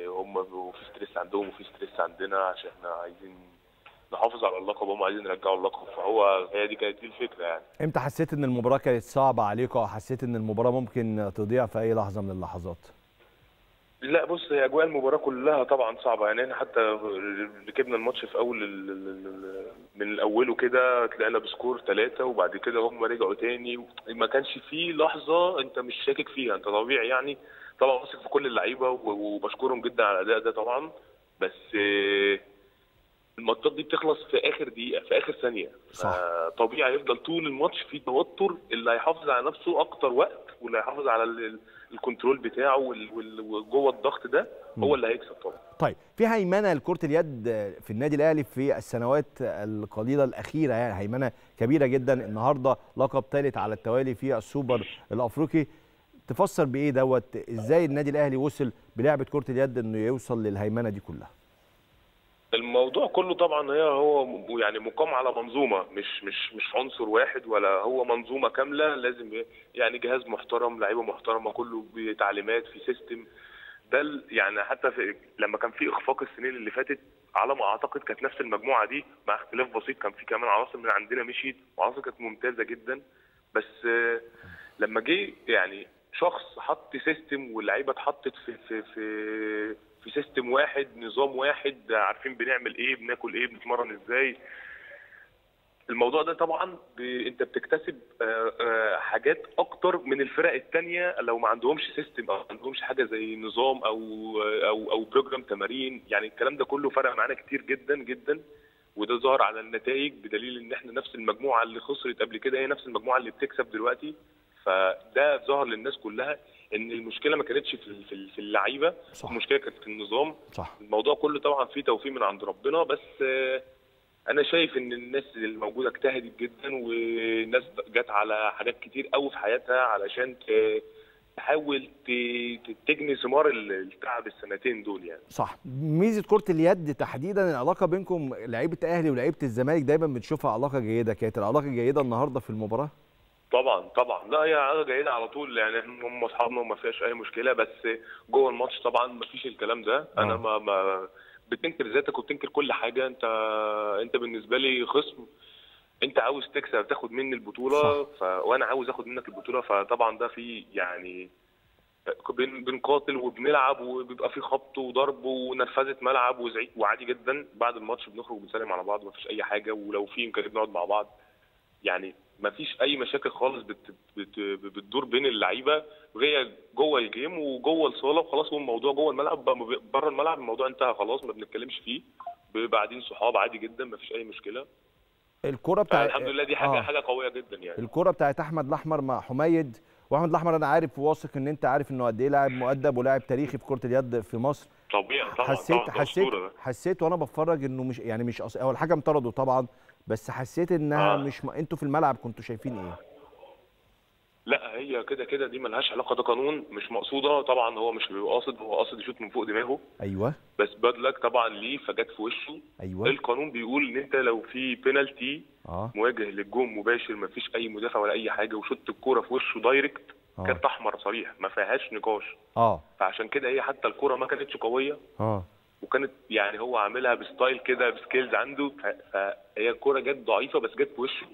وهم في ستريس عندهم وفي ستريس عندنا عشان احنا عايزين نحافظ على اللقب هم عايزين يرجعوا اللقب فهو هي دي كانت دي الفكره يعني امتى حسيت ان المباراه كانت صعبه عليكم او حسيت ان المباراه ممكن تضيع في اي لحظه من اللحظات؟ لا بص هي اجواء المباراه كلها طبعا صعبه يعني احنا حتى ركبنا الماتش في اول من الاول كده طلعنا بسكور ثلاثه وبعد كده هم رجعوا تاني ما كانش في لحظه انت مش شاكك فيها انت طبيعي يعني طبعا واثق في كل اللعيبه وبشكرهم جدا على الاداء ده طبعا بس الماتشات دي بتخلص في اخر دقيقه في اخر ثانيه صح. طبيعي هيفضل طول الماتش في توتر اللي هيحافظ على نفسه اكتر وقت واللي هيحافظ على الكنترول بتاعه وجوه الضغط ده هو اللي هيكسب طبعا طيب في هيمنه لكره اليد في النادي الاهلي في السنوات القليله الاخيره يعني هيمنه كبيره جدا النهارده لقب ثالث على التوالي في السوبر الافريقي تفسر بايه دوت ازاي النادي الاهلي وصل بلعبه كره اليد انه يوصل للهيمنه دي كلها الموضوع كله طبعا هي هو يعني مقام على منظومه مش مش مش عنصر واحد ولا هو منظومه كامله لازم يعني جهاز محترم لعيبه محترمه كله بتعليمات في سيستم ده يعني حتى في لما كان في اخفاق السنين اللي فاتت على ما اعتقد كانت نفس المجموعه دي مع اختلاف بسيط كان في كمان عناصر من عندنا مشيت وعناصر كانت ممتازه جدا بس لما جه يعني شخص حط سيستم واللعيبه اتحطت في في في في سيستم واحد نظام واحد عارفين بنعمل ايه بناكل ايه بنتمرن ازاي الموضوع ده طبعا ب... انت بتكتسب آه، آه، حاجات اكتر من الفرق الثانيه لو ما عندهمش سيستم او ما عندهمش حاجه زي نظام او او او بروجرام تمارين يعني الكلام ده كله فرق معانا كتير جدا جدا وده ظهر على النتائج بدليل ان احنا نفس المجموعه اللي خسرت قبل كده هي نفس المجموعه اللي بتكسب دلوقتي فده ظهر للناس كلها ان المشكله ما كانتش في في اللعيبه صح. المشكله كانت في النظام صح. الموضوع كله طبعا فيه توفيق من عند ربنا بس انا شايف ان الناس اللي موجوده اجتهدت جدا والناس جت على حاجات كتير قوي في حياتها علشان تحاول تجني ثمار التعب السنتين دول يعني صح ميزه كره اليد تحديدا العلاقه بينكم لعيبه الاهلي ولعيبه الزمالك دايما بنشوفها علاقه جيده كانت العلاقه جيده النهارده في المباراه طبعا طبعا لا هي حاجه جيده على طول يعني هم اصحابنا وما فيهاش اي مشكله بس جوه الماتش طبعا ما فيش الكلام ده آه. انا ما, ما بتنكر ذاتك وبتنكر كل حاجه انت انت بالنسبه لي خصم انت عاوز تكسب تاخد مني البطوله ف... وانا عاوز اخد منك البطوله فطبعا ده في يعني بن... بنقاتل وبنلعب وبيبقى في خبط وضرب ونرفزه ملعب وزعيق وعادي جدا بعد الماتش بنخرج بنسلم على بعض ما فيش اي حاجه ولو في امكانيه بنقعد مع بعض يعني ما فيش اي مشاكل خالص بت بت بتدور بين اللعيبه وهي جوه الجيم وجوه الصاله وخلاص والموضوع جوه الملعب بره الملعب الموضوع انتهى خلاص ما بنتكلمش فيه بعدين صحاب عادي جدا ما فيش اي مشكله الكره بتاع الحمد لله دي حاجه آه. حاجه قويه جدا يعني الكره بتاعت احمد الاحمر مع حميد واحمد الاحمر انا عارف وواثق ان انت عارف انه قد ايه لاعب مؤدب ولاعب تاريخي في كره اليد في مصر طبيعي طبعا حسيت طبعًا حسيت حسيت وانا بتفرج انه مش يعني مش أص... هو الحكم طرده طبعا بس حسيت انها آه. مش م... انتوا في الملعب كنتوا شايفين ايه؟ لا هي كده كده دي ملهاش علاقه ده قانون مش مقصوده طبعا هو مش بيبقى قاصد هو قاصد يشوط من فوق دماغه ايوه بس باد لك طبعا ليه فجت في وشه ايوه القانون بيقول ان انت لو في بينالتي آه. مواجه للجون مباشر ما فيش اي مدافع ولا اي حاجه وشوت الكوره في وشه دايركت آه. كانت احمر صريح ما فيهاش نقاش اه فعشان كده هي حتى الكوره ما كانتش قويه اه وكانت يعني هو عاملها بستايل كده بسكيلز عنده فهي الكوره جت ضعيفه بس جت في وشه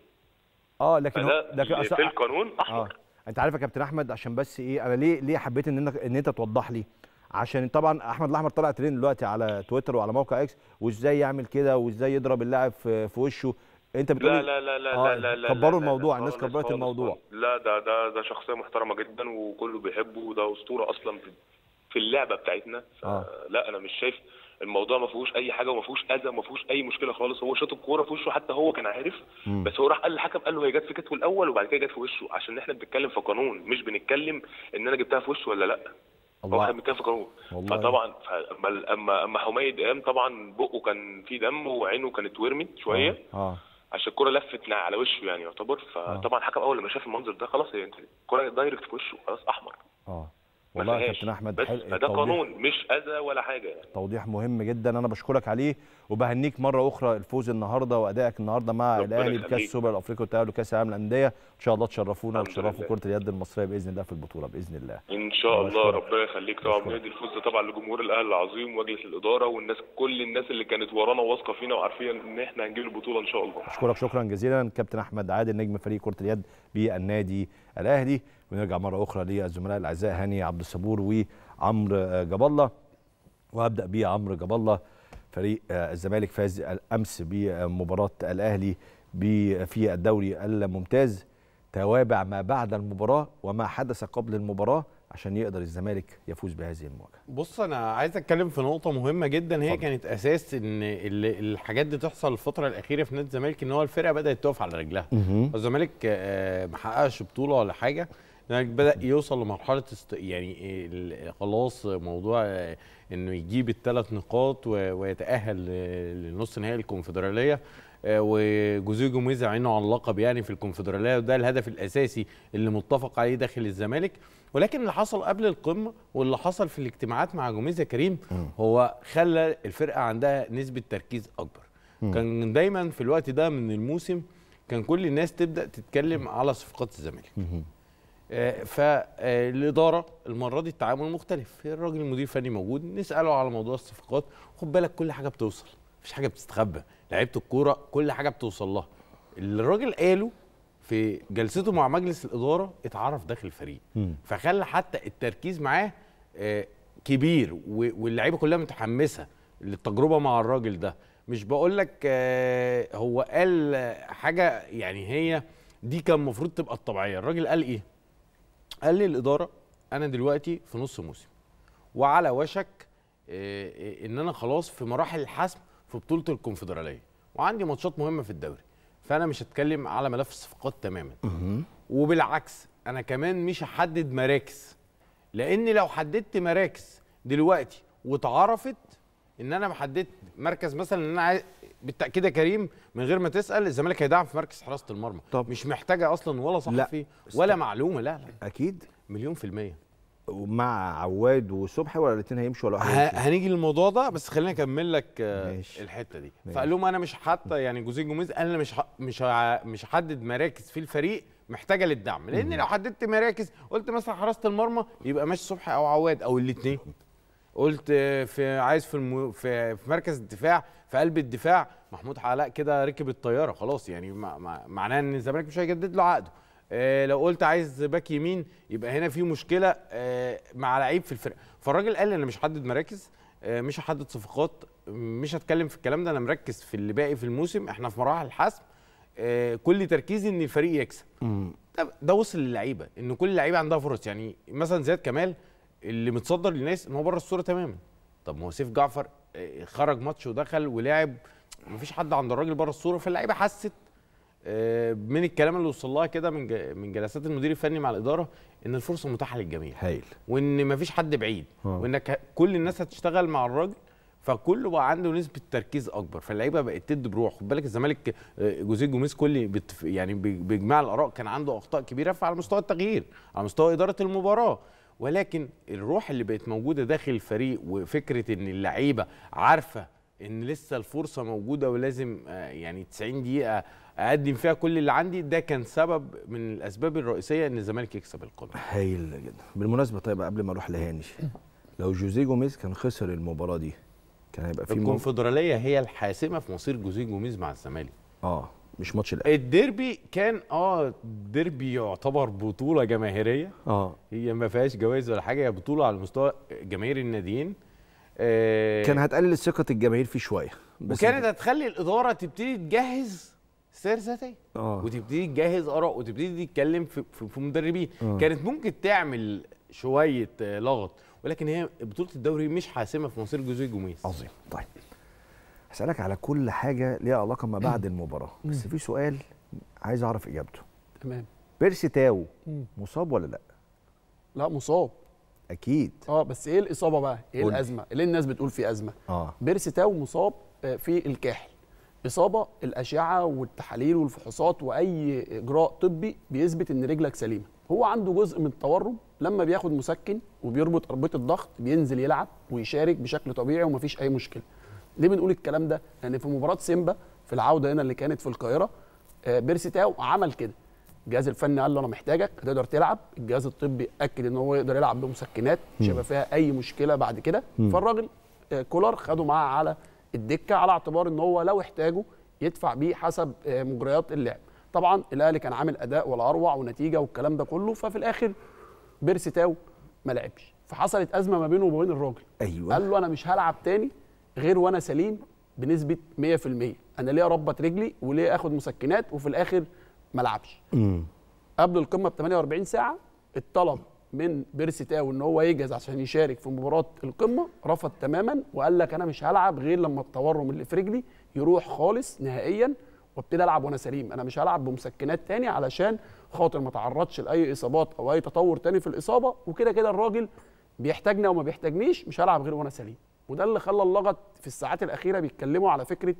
اه لكن هو لكن أصلا في القانون احمر آه. انت عارف يا كابتن احمد عشان بس ايه انا ليه ليه حبيت ان انك ان انت توضح لي عشان طبعا احمد الاحمر طلع ترند دلوقتي على تويتر وعلى موقع اكس وازاي يعمل كده وازاي يضرب اللاعب في, وشه انت بتقول لا لا لا لا, آه لا, لا كبروا الموضوع الناس كبرت الموضوع لا ده ده ده شخصيه محترمه جدا وكله بيحبه وده اسطوره اصلا في اللعبه بتاعتنا آه. لا انا مش شايف الموضوع ما فيهوش اي حاجه وما فيهوش اذى وما فيهوش اي مشكله خالص هو شاط الكوره في وشه حتى هو كان عارف مم. بس هو راح قال للحكم قال له هي جت في كتفه الاول وبعد كده جت في وشه عشان احنا بنتكلم في قانون مش بنتكلم ان انا جبتها في وشه ولا لا الله هو احنا بنتكلم في قانون فطبعا اما اما حميد قام طبعا بقه كان فيه دم وعينه كانت ورمت شويه اه, آه. عشان الكوره لفت على وشه يعني يعتبر آه. فطبعا الحكم اول لما شاف المنظر ده خلاص هي انت الكوره دايركت في وشه خلاص احمر اه والله يا كابتن احمد حلقه ده قانون مش اذى ولا حاجه يعني. توضيح مهم جدا انا بشكرك عليه وبهنيك مره اخرى الفوز النهارده وادائك النهارده مع الاهلي بكاس سوبر الافريقي والتاهل وكاس العالم للانديه ان شاء الله تشرفونا وتشرفوا كره اليد المصريه باذن الله في البطوله باذن الله ان شاء الله ربنا يخليك طبعا نادي الفوز طبعا لجمهور الاهلي العظيم ومجلس الاداره والناس كل الناس اللي كانت ورانا واثقه فينا وعارفين ان احنا هنجيب البطوله ان شاء الله اشكرك شكرا جزيلا كابتن احمد عادل نجم فريق كره اليد بالنادي الاهلي ونرجع مره اخرى للزملاء الاعزاء هاني عبد الصبور وعمرو جاب الله وابدا بعمرو جاب الله فريق آه، الزمالك فاز امس بمباراه الاهلي في الدوري الممتاز توابع ما بعد المباراه وما حدث قبل المباراه عشان يقدر الزمالك يفوز بهذه المواجهه. بص انا عايز اتكلم في نقطه مهمه جدا هي فضل. كانت اساس ان الحاجات دي تحصل الفتره الاخيره في نادي الزمالك ان هو الفرقه بدات تقف على رجلها. الزمالك آه، ما حققش بطوله ولا حاجه لانك بدا يوصل لمرحله است... يعني خلاص موضوع آه، انه يجيب الثلاث نقاط ويتاهل لنص نهائي الكونفدراليه آه، وجوزيه جوميز عينه على اللقب يعني في الكونفدراليه وده الهدف الاساسي اللي متفق عليه داخل الزمالك ولكن اللي حصل قبل القمه واللي حصل في الاجتماعات مع جوميز يا كريم هو خلى الفرقه عندها نسبه تركيز اكبر كان دايما في الوقت ده من الموسم كان كل الناس تبدا تتكلم على صفقات الزمالك فالاداره آه، المره دي التعامل مختلف الراجل المدير الفني موجود نساله على موضوع الصفقات خد بالك كل حاجه بتوصل مفيش حاجه بتستخبى لعيبه الكوره كل حاجه بتوصل لها اللي الراجل قاله في جلسته مع مجلس الاداره اتعرف داخل الفريق فخلى حتى التركيز معاه آه، كبير واللعيبه كلها متحمسه للتجربه مع الراجل ده مش بقول لك آه، هو قال حاجه يعني هي دي كان المفروض تبقى الطبيعيه الراجل قال ايه قال لي الاداره انا دلوقتي في نص موسم وعلى وشك آه، آه، ان انا خلاص في مراحل الحسم في بطوله الكونفدراليه وعندي ماتشات مهمه في الدوري فانا مش هتكلم على ملف الصفقات تماما وبالعكس انا كمان مش هحدد مراكز لان لو حددت مراكز دلوقتي واتعرفت ان انا محددت مركز مثلا ان انا بالتاكيد يا كريم من غير ما تسال الزمالك هيدعم في مركز حراسه المرمى طب مش محتاجه اصلا ولا صحفي ولا معلومه لا لا اكيد مليون في الميه ومع عواد وصبحي ولا الاثنين هيمشوا ولا واحد هنيجي للموضوع ده بس خليني اكمل لك آه، ماشي. الحته دي ماشي. فقال لهم انا مش حتى يعني جوزين جوميز قال انا مش ح... مش ه... مش هحدد مراكز في الفريق محتاجه للدعم لان لو حددت مراكز قلت مثلا حراسه المرمى يبقى ماشي صبحي او عواد او الاثنين قلت في عايز في, المو في في مركز الدفاع في قلب الدفاع محمود علاء كده ركب الطياره خلاص يعني معناه ان الزمالك مش هيجدد له عقده آه لو قلت عايز باك يمين يبقى هنا في مشكله آه مع لعيب في الفرقه فالراجل قال انا مش هحدد مراكز آه مش هحدد صفقات مش هتكلم في الكلام ده انا مركز في اللي باقي في الموسم احنا في مراحل الحسم آه، كل تركيزي ان الفريق يكسب ده, ده وصل للعيبه ان كل لعيبه عندها فرص يعني مثلا زياد كمال اللي متصدر للناس ان هو بره الصوره تماما طب ما هو سيف جعفر خرج ماتش ودخل ولعب مفيش حد عند الراجل بره الصوره فاللعيبه حست آه، من الكلام اللي وصل لها كده من من جلسات المدير الفني مع الاداره ان الفرصه متاحه للجميع هايل وان مفيش حد بعيد أوه. وانك كل الناس هتشتغل مع الراجل فكله بقى عنده نسبه تركيز اكبر فاللعيبه بقت تد بروح خد بالك الزمالك آه، جوزيه جوميز كل يعني بيجمع الاراء كان عنده اخطاء كبيره فعلى مستوى التغيير على مستوى اداره المباراه ولكن الروح اللي بقت موجوده داخل الفريق وفكره ان اللعيبه عارفه ان لسه الفرصه موجوده ولازم آه، يعني 90 دقيقه اقدم فيها كل اللي عندي ده كان سبب من الاسباب الرئيسيه ان الزمالك يكسب القمه هايل جدا بالمناسبه طيب قبل ما اروح لهاني لو جوزيه جوميز كان خسر المباراه دي كان هيبقى في الكونفدراليه هي الحاسمه في مصير جوزيه جوميز مع الزمالك اه مش ماتش الاهلي الديربي كان اه ديربي يعتبر بطوله جماهيريه اه هي ما فيهاش جوائز ولا حاجه هي بطوله على مستوى جماهير الناديين آه كان هتقلل ثقه الجماهير فيه شويه وكانت هتخلي الاداره تبتدي تجهز سير ذاتيه آه. وتبتدي تجهز اراء وتبتدي تتكلم في, في مدربين آه. كانت ممكن تعمل شويه آه، لغط ولكن هي بطوله الدوري مش حاسمه في مصير جوزيه جوميز عظيم طيب هسالك على كل حاجه ليها علاقه ما بعد المباراه بس في سؤال عايز اعرف اجابته تمام بيرسي تاو مصاب ولا لا لا مصاب اكيد اه بس ايه الاصابه بقى ايه قولي. الازمه ليه الناس بتقول في ازمه آه. بيرسي تاو مصاب آه، في الكاحل اصابه الاشعه والتحاليل والفحوصات واي اجراء طبي بيثبت ان رجلك سليمه هو عنده جزء من التورم لما بياخد مسكن وبيربط اربطه الضغط بينزل يلعب ويشارك بشكل طبيعي ومفيش اي مشكله ليه بنقول الكلام ده لان في مباراه سيمبا في العوده هنا اللي كانت في القاهره آه، بيرسي تاو عمل كده الجهاز الفني قال له انا محتاجك هتقدر تلعب الجهاز الطبي اكد ان هو يقدر يلعب بمسكنات مش هيبقى فيها اي مشكله بعد كده فالراجل آه، كولر خده معاه على الدكه على اعتبار ان هو لو احتاجه يدفع بيه حسب آه، مجريات اللعب طبعا الاهلي كان عامل اداء ولا اروع ونتيجه والكلام ده كله ففي الاخر بيرسي تاو ما لعبش فحصلت ازمه ما بينه وبين الراجل ايوه قال له انا مش هلعب تاني غير وانا سليم بنسبه 100% انا ليه اربط رجلي وليه اخد مسكنات وفي الاخر ما العبش قبل القمه ب 48 ساعه الطلب من بيرسي تاو ان هو يجهز عشان يشارك في مباراه القمه رفض تماما وقال لك انا مش هلعب غير لما التورم اللي في رجلي يروح خالص نهائيا وابتدي العب وانا سليم انا مش هلعب بمسكنات تاني علشان خاطر ما اتعرضش لاي اصابات او اي تطور تاني في الاصابه وكده كده الراجل بيحتاجني او ما بيحتاجنيش مش هلعب غير وانا سليم وده اللي خلى اللغط في الساعات الاخيره بيتكلموا على فكره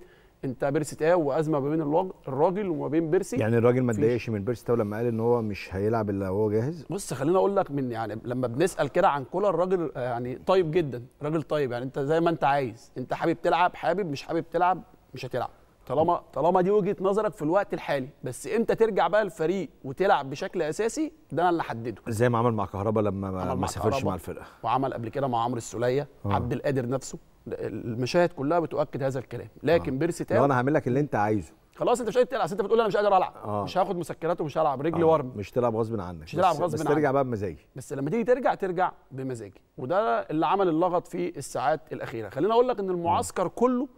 انت بيرسي تاو وازمه ما بين الراجل وما بين بيرسي يعني الراجل ما اتضايقش من بيرسي تاو لما قال ان هو مش هيلعب الا هو جاهز بص خليني اقول لك من يعني لما بنسال كده عن كولر الراجل يعني طيب جدا راجل طيب يعني انت زي ما انت عايز انت حابب تلعب حابب مش حابب تلعب مش هتلعب طالما طالما دي وجهه نظرك في الوقت الحالي بس امتى ترجع بقى الفريق وتلعب بشكل اساسي ده انا اللي حدده زي ما عمل مع كهربا لما ما سافرش مع الفرقه وعمل قبل كده مع عمرو السوليه آه. عبد القادر نفسه المشاهد كلها بتؤكد هذا الكلام لكن آه. بيرسي تاو انا هعمل لك اللي انت عايزه خلاص انت مش قادر تلعب انت بتقول انا مش قادر العب آه. مش هاخد مسكرات ومش هلعب رجلي آه. ورم مش تلعب غصب عنك مش تلعب غصب بس عنك. ترجع بقى بمزاجي بس لما تيجي ترجع ترجع بمزاجي وده اللي عمل اللغط في الساعات الاخيره خليني اقول لك ان المعسكر آه. كله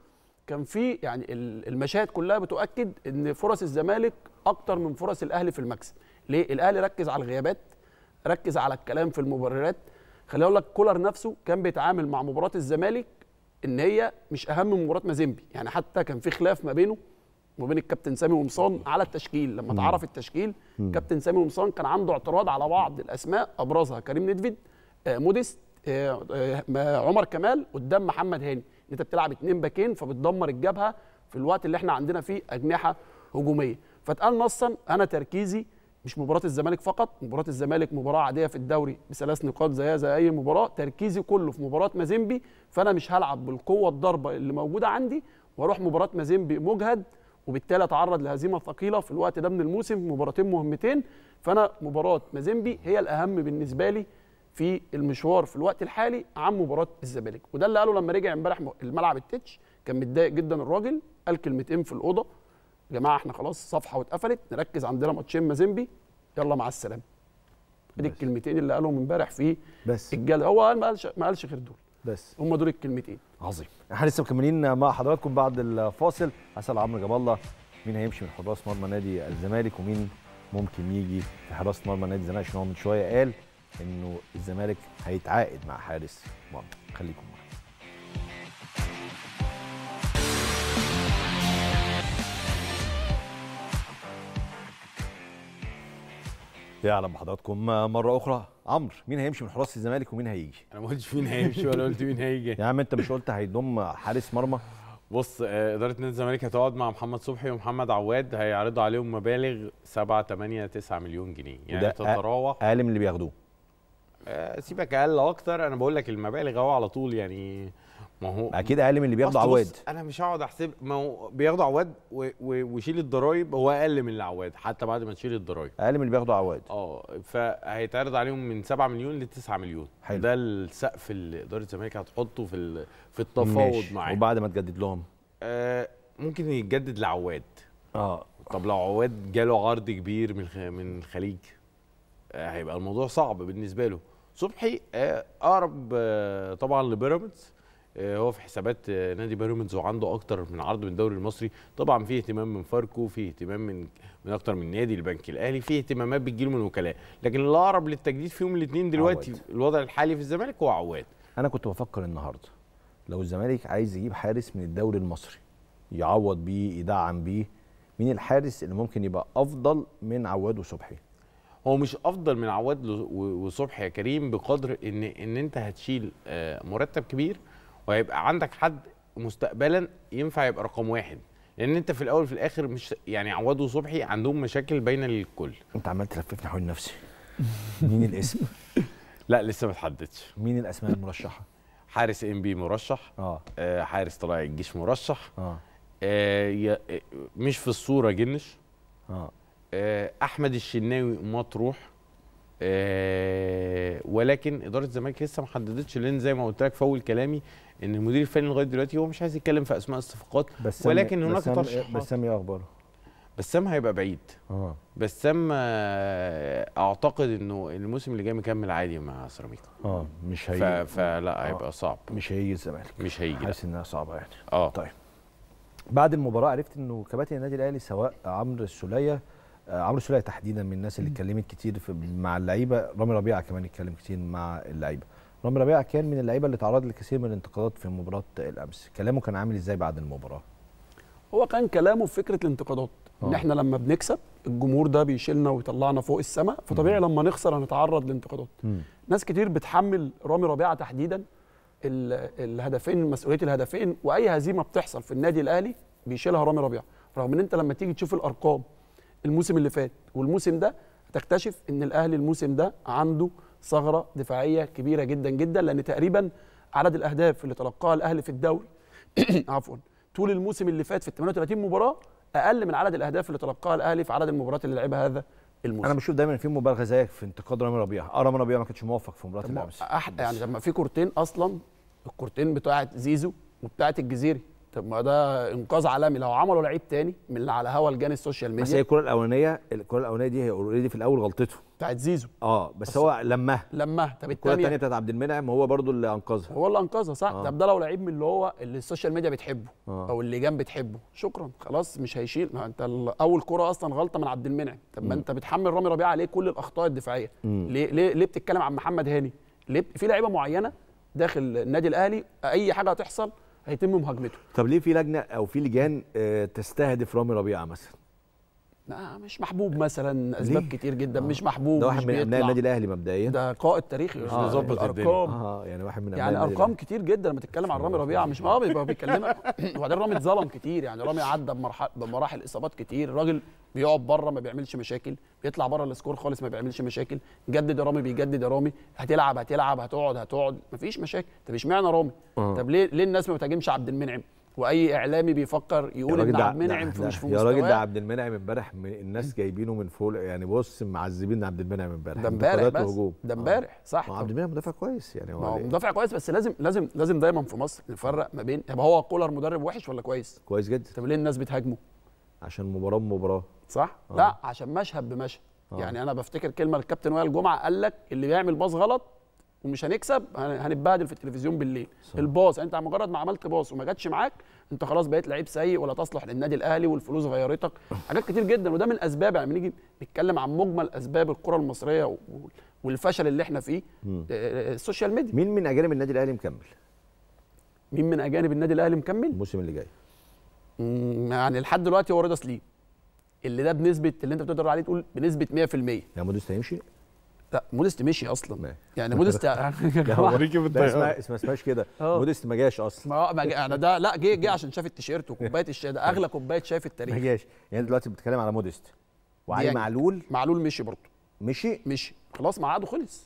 كان في يعني المشاهد كلها بتؤكد ان فرص الزمالك اكتر من فرص الاهلي في المكسب ليه الاهلي ركز على الغيابات ركز على الكلام في المبررات خليني اقول لك كولر نفسه كان بيتعامل مع مباراه الزمالك ان هي مش اهم من مباراه مازيمبي يعني حتى كان في خلاف ما بينه وبين الكابتن سامي ومصان على التشكيل لما اتعرف التشكيل كابتن سامي ومصان كان عنده اعتراض على بعض الاسماء ابرزها كريم ندفد آه، موديست آه، آه، عمر كمال قدام محمد هاني انت بتلعب اتنين باكين فبتدمر الجبهه في الوقت اللي احنا عندنا فيه اجنحه هجوميه فاتقال نصا انا تركيزي مش مباراة الزمالك فقط، مباراة الزمالك مباراة عادية في الدوري بثلاث نقاط زيها زي أي مباراة، تركيزي كله في مباراة مازيمبي، فأنا مش هلعب بالقوة الضربة اللي موجودة عندي وأروح مباراة مازيمبي مجهد وبالتالي أتعرض لهزيمة ثقيلة في الوقت ده من الموسم مباراتين مهمتين، فأنا مباراة مازيمبي هي الأهم بالنسبة لي في المشوار في الوقت الحالي عن مباراه الزمالك وده اللي قاله لما رجع امبارح الملعب التتش كان متضايق جدا الراجل قال كلمتين في الاوضه يا جماعه احنا خلاص صفحه واتقفلت نركز عندنا ماتشين مازيمبي يلا مع السلامه ادي الكلمتين اللي قالهم امبارح في بس الجل هو قال ما قالش ما قالش غير دول بس هم دول الكلمتين عظيم احنا لسه مكملين مع حضراتكم بعد الفاصل هسال عمرو جاب الله مين هيمشي من حراس مرمى نادي الزمالك ومين ممكن يجي في حراسه مرمى نادي الزمالك عشان هو من شويه قال انه الزمالك هيتعاقد مع حارس مرمى خليكم معانا يعلم اهلا بحضراتكم مره اخرى عمرو مين هيمشي من حراس الزمالك ومين هيجي انا ما قلتش مين هيمشي ولا قلت مين هيجي يا عم انت مش قلت هيضم حارس مرمى بص آه، اداره نادي الزمالك هتقعد مع محمد صبحي ومحمد عواد هيعرضوا عليهم مبالغ 7 8 9 مليون جنيه يعني تتراوح اقل من اللي بياخدوه آه، سيبك اقل اكتر انا بقول لك المبالغ اهو على طول يعني ما هو اكيد اقل من اللي بياخدوا عواد انا مش هقعد احسب ما هو بياخدوا عواد وشيل الضرايب هو اقل من العواد حتى بعد ما تشيل الضرايب اقل من اللي بياخدوا عواد اه فهيتعرض عليهم من 7 مليون ل 9 مليون حلو ده السقف اللي اداره الزمالك هتحطه في في التفاوض معاه وبعد ما تجدد لهم آه ممكن يتجدد لعواد اه طب لو عواد جاله عرض كبير من من الخليج آه، هيبقى الموضوع صعب بالنسبه له صبحي آه، اقرب آه، طبعا لبيراميدز آه، هو في حسابات نادي بيراميدز وعنده اكتر من عرض من الدوري المصري طبعا في اهتمام من فاركو في اهتمام من من اكتر من نادي البنك الاهلي في اهتمامات بتجيله من وكلاء لكن الاقرب للتجديد فيهم الاثنين دلوقتي عواد. الوضع الحالي في الزمالك هو عواد انا كنت بفكر النهارده لو الزمالك عايز يجيب حارس من الدوري المصري يعوض بيه يدعم بيه مين الحارس اللي ممكن يبقى افضل من عواد وصبحي هو مش افضل من عواد وصبحي يا كريم بقدر ان ان انت هتشيل آه، مرتب كبير وهيبقى عندك حد مستقبلا ينفع يبقى رقم واحد لان انت في الاول في الاخر مش يعني عواد وصبحي عندهم مشاكل باينه للكل انت عمال تلففني حول نفسي مين الاسم لا لسه ما اتحددش مين الاسماء المرشحه حارس ام بي مرشح اه, آه حارس طلائع الجيش مرشح اه, آه, آه، مش في الصوره جنش اه آه، احمد الشناوي مطروح آه، ولكن اداره الزمالك لسه ما حددتش لان زي ما قلت لك في اول كلامي ان المدير الفني لغايه دلوقتي هو مش عايز يتكلم في اسماء الصفقات ولكن هناك ترشيحات بسام ايه اخباره؟ بسام هيبقى بعيد اه بسام آه، اعتقد انه الموسم اللي جاي مكمل عادي مع سيراميكا اه مش هيجي فلا هيبقى صعب مش هيجي الزمالك مش هيجي حاسس انها صعبه يعني اه طيب بعد المباراه عرفت انه كباتن النادي الاهلي سواء عمرو السوليه آه، عمرو سولية تحديدا من الناس اللي اتكلمت كتير في مع اللعيبه رامي ربيعه كمان اتكلم كتير مع اللعيبه رامي ربيعه كان من اللعيبه اللي تعرض لكثير من الانتقادات في مباراه الامس كلامه كان عامل ازاي بعد المباراه هو كان كلامه في فكره الانتقادات أوه. ان آه. احنا لما بنكسب الجمهور ده بيشيلنا ويطلعنا فوق السماء فطبيعي لما نخسر هنتعرض لانتقادات ناس كتير بتحمل رامي ربيعه تحديدا الهدفين مسؤوليه الهدفين واي هزيمه بتحصل في النادي الاهلي بيشيلها رامي ربيعه رغم ان انت لما تيجي تشوف الارقام الموسم اللي فات والموسم ده هتكتشف ان الاهلي الموسم ده عنده ثغره دفاعيه كبيره جدا جدا لان تقريبا عدد الاهداف اللي تلقاها الاهلي في الدوري عفوا طول الموسم اللي فات في 38 مباراه اقل من عدد الاهداف اللي تلقاها الاهلي في عدد المباريات اللي لعبها هذا الموسم انا بشوف دايما في مبالغه زيك في انتقاد رامي ربيعه اه رامي ربيعه ما كانش موفق في مباراه الامس يعني لما في كورتين اصلا الكورتين بتاعه زيزو وبتاعه الجزيري طب ما ده انقاذ عالمي لو عملوا لعيب تاني من اللي على هوا لجان السوشيال ميديا بس هي الكره الاولانيه الكره الاولانيه دي هي اوريدي في الاول غلطته بتاعت زيزو اه بس, بس هو لمها لمها طب الكره الثانيه بتاعت عبد المنعم هو برده اللي انقذها هو اللي انقذها صح آه. طب ده لو لعيب من اللي هو اللي السوشيال ميديا بتحبه آه. او جنب بتحبه شكرا خلاص مش هيشيل ما انت اول كره اصلا غلطه من عبد المنعم طب ما انت بتحمل رامي ربيعه عليه كل الاخطاء الدفاعيه ليه ليه ليه بتتكلم عن محمد هاني ليه في لعيبه معينه داخل النادي الاهلي اي حاجه هتحصل هيتم مهاجمته طب ليه في لجنه او في لجان آه، تستهدف رامي ربيعه مثلا مش محبوب مثلا اسباب كتير جدا آه. مش محبوب ده واحد من ابناء النادي الاهلي مبدئيا ده قائد تاريخي آه، مش آه مظبط يعني الارقام اه يعني واحد من يعني ارقام كتير جدا لما تتكلم عن رامي ربيعه مش اه بيبقى بيكلمك وبعدين رامي اتظلم كتير يعني رامي عدى بمراحل اصابات كتير الراجل بيقعد بره ما بيعملش مشاكل بيطلع بره السكور خالص ما بيعملش مشاكل جدد يا رامي بيجدد يا رامي هتلعب هتلعب هتقعد هتقعد مفيش مشاكل طب اشمعنى رامي آه. طب ليه ليه الناس ما بتهاجمش عبد المنعم واي اعلامي بيفكر يقول ان عبد المنعم في مش في يا راجل ده عبد المنعم امبارح الناس جايبينه من فوق يعني بص معذبين عبد المنعم امبارح ده امبارح بس ده آه. امبارح صح عبد المنعم مدافع كويس يعني هو مدافع كويس بس لازم لازم لازم دايما في مصر نفرق ما بين طب هو كولر مدرب وحش ولا كويس؟ كويس جدا طب ليه الناس بتهاجمه؟ عشان مباراه بمباراه صح؟ آه. لا عشان مشهد بمشهد آه. يعني انا بفتكر كلمه الكابتن وائل جمعه قال لك اللي بيعمل باص غلط ومش هنكسب هنتبهدل في التلفزيون بالليل صح. الباص انت مجرد ما عملت باص وما جاتش معاك انت خلاص بقيت لعيب سيء ولا تصلح للنادي الاهلي والفلوس غيرتك حاجات كتير جدا وده من اسباب يعني نيجي نتكلم عن مجمل اسباب الكره المصريه والفشل اللي احنا فيه آه، آه، آه، السوشيال ميديا مين من اجانب النادي الاهلي مكمل مين من اجانب النادي الاهلي مكمل الموسم اللي جاي يعني لحد دلوقتي هو رضا سليم اللي ده بنسبه اللي انت بتقدر عليه تقول بنسبه 100% يا موديست هيمشي لا مودست مشي اصلا ماشي. يعني مودست اوريكي بالطياره اسمها اسمهاش كده اه. مودست ما جاش اصلا ما ما انا ده لا جه جه عشان شاف التيشيرت وكوبايه الشاي ده اغلى كوبايه شاي في التاريخ ما جاش يعني دلوقتي بتتكلم على مودست وعلي يعني معلول معلول مشي برضه مشي مشي خلاص معاده خلص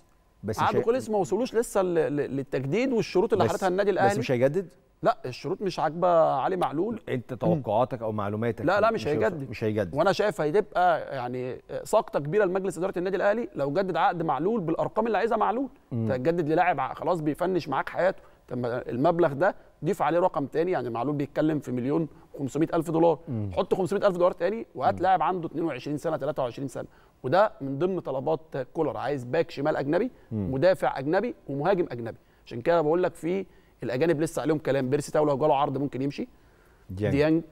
بس عقده خلص ما وصلوش لسه للتجديد والشروط اللي حاططها النادي الاهلي بس مش هيجدد لا الشروط مش عاجبه علي معلول انت توقعاتك او معلوماتك لا لا مش, مش هيجدد مش هيجدد وانا شايف هتبقى يعني سقطه كبيره لمجلس اداره النادي الاهلي لو جدد عقد معلول بالارقام اللي عايزها معلول انت هتجدد طيب للاعب خلاص بيفنش معاك حياته طب المبلغ ده ضيف عليه رقم تاني يعني معلول بيتكلم في مليون و500 الف دولار مم. حط 500 الف دولار تاني وهات لاعب عنده 22 سنه 23 سنه وده من ضمن طلبات كولر عايز باك شمال اجنبي مم. مدافع اجنبي ومهاجم اجنبي عشان كده بقول لك في الاجانب لسه عليهم كلام بيرسي تاو لو جاله عرض ممكن يمشي ديانج, ديانج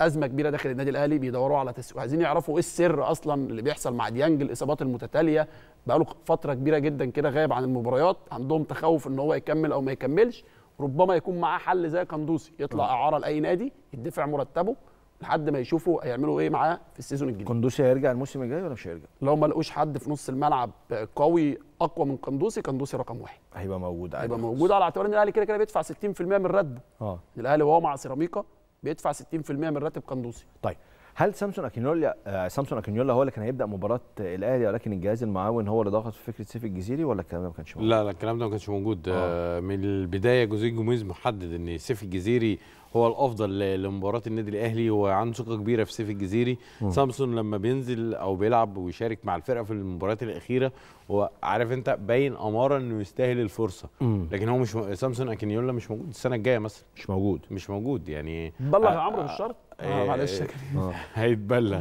ازمه كبيره داخل النادي الاهلي بيدوروا على تسويق عايزين يعرفوا ايه السر اصلا اللي بيحصل مع ديانج الاصابات المتتاليه بقاله فتره كبيره جدا كده غايب عن المباريات عندهم تخوف ان هو يكمل او ما يكملش ربما يكون معاه حل زي قندوسي يطلع آه. اعاره لاي نادي يدفع مرتبه لحد ما يشوفوا هيعملوا ايه معاه في السيزون الجديد قندوسي هيرجع الموسم الجاي ولا مش هيرجع لو ما لقوش حد في نص الملعب قوي اقوى من قندوسي قندوسي رقم واحد هيبقى موجود عادي هيبقى موجود على اعتبار ان الاهلي كده كده بيدفع 60% من راتبه اه الاهلي وهو مع سيراميكا بيدفع 60% من راتب قندوسي طيب هل سامسون اكينيولا آه، سامسون اكينيولا هو اللي كان هيبدا مباراه الاهلي ولكن الجهاز المعاون هو اللي ضغط في فكره سيف الجزيري ولا الكلام ده ما كانش موجود؟ لا لا الكلام ده ما كانش موجود آه, آه، من البدايه جوزيه جوميز محدد ان سيف الجزيري هو الافضل لمباراه النادي الاهلي وعنده ثقه كبيره في سيف الجزيري سامسون لما بينزل او بيلعب ويشارك مع الفرقه في المباريات الاخيره هو عارف انت باين اماره انه يستاهل الفرصه مم. لكن هو مش م... سامسون اكينيولا مش موجود السنه الجايه مثلا مش موجود مش موجود يعني بلغ عمرو مش شرط اه إيه، معلش يا إيه، آه. كريم هيتبلغ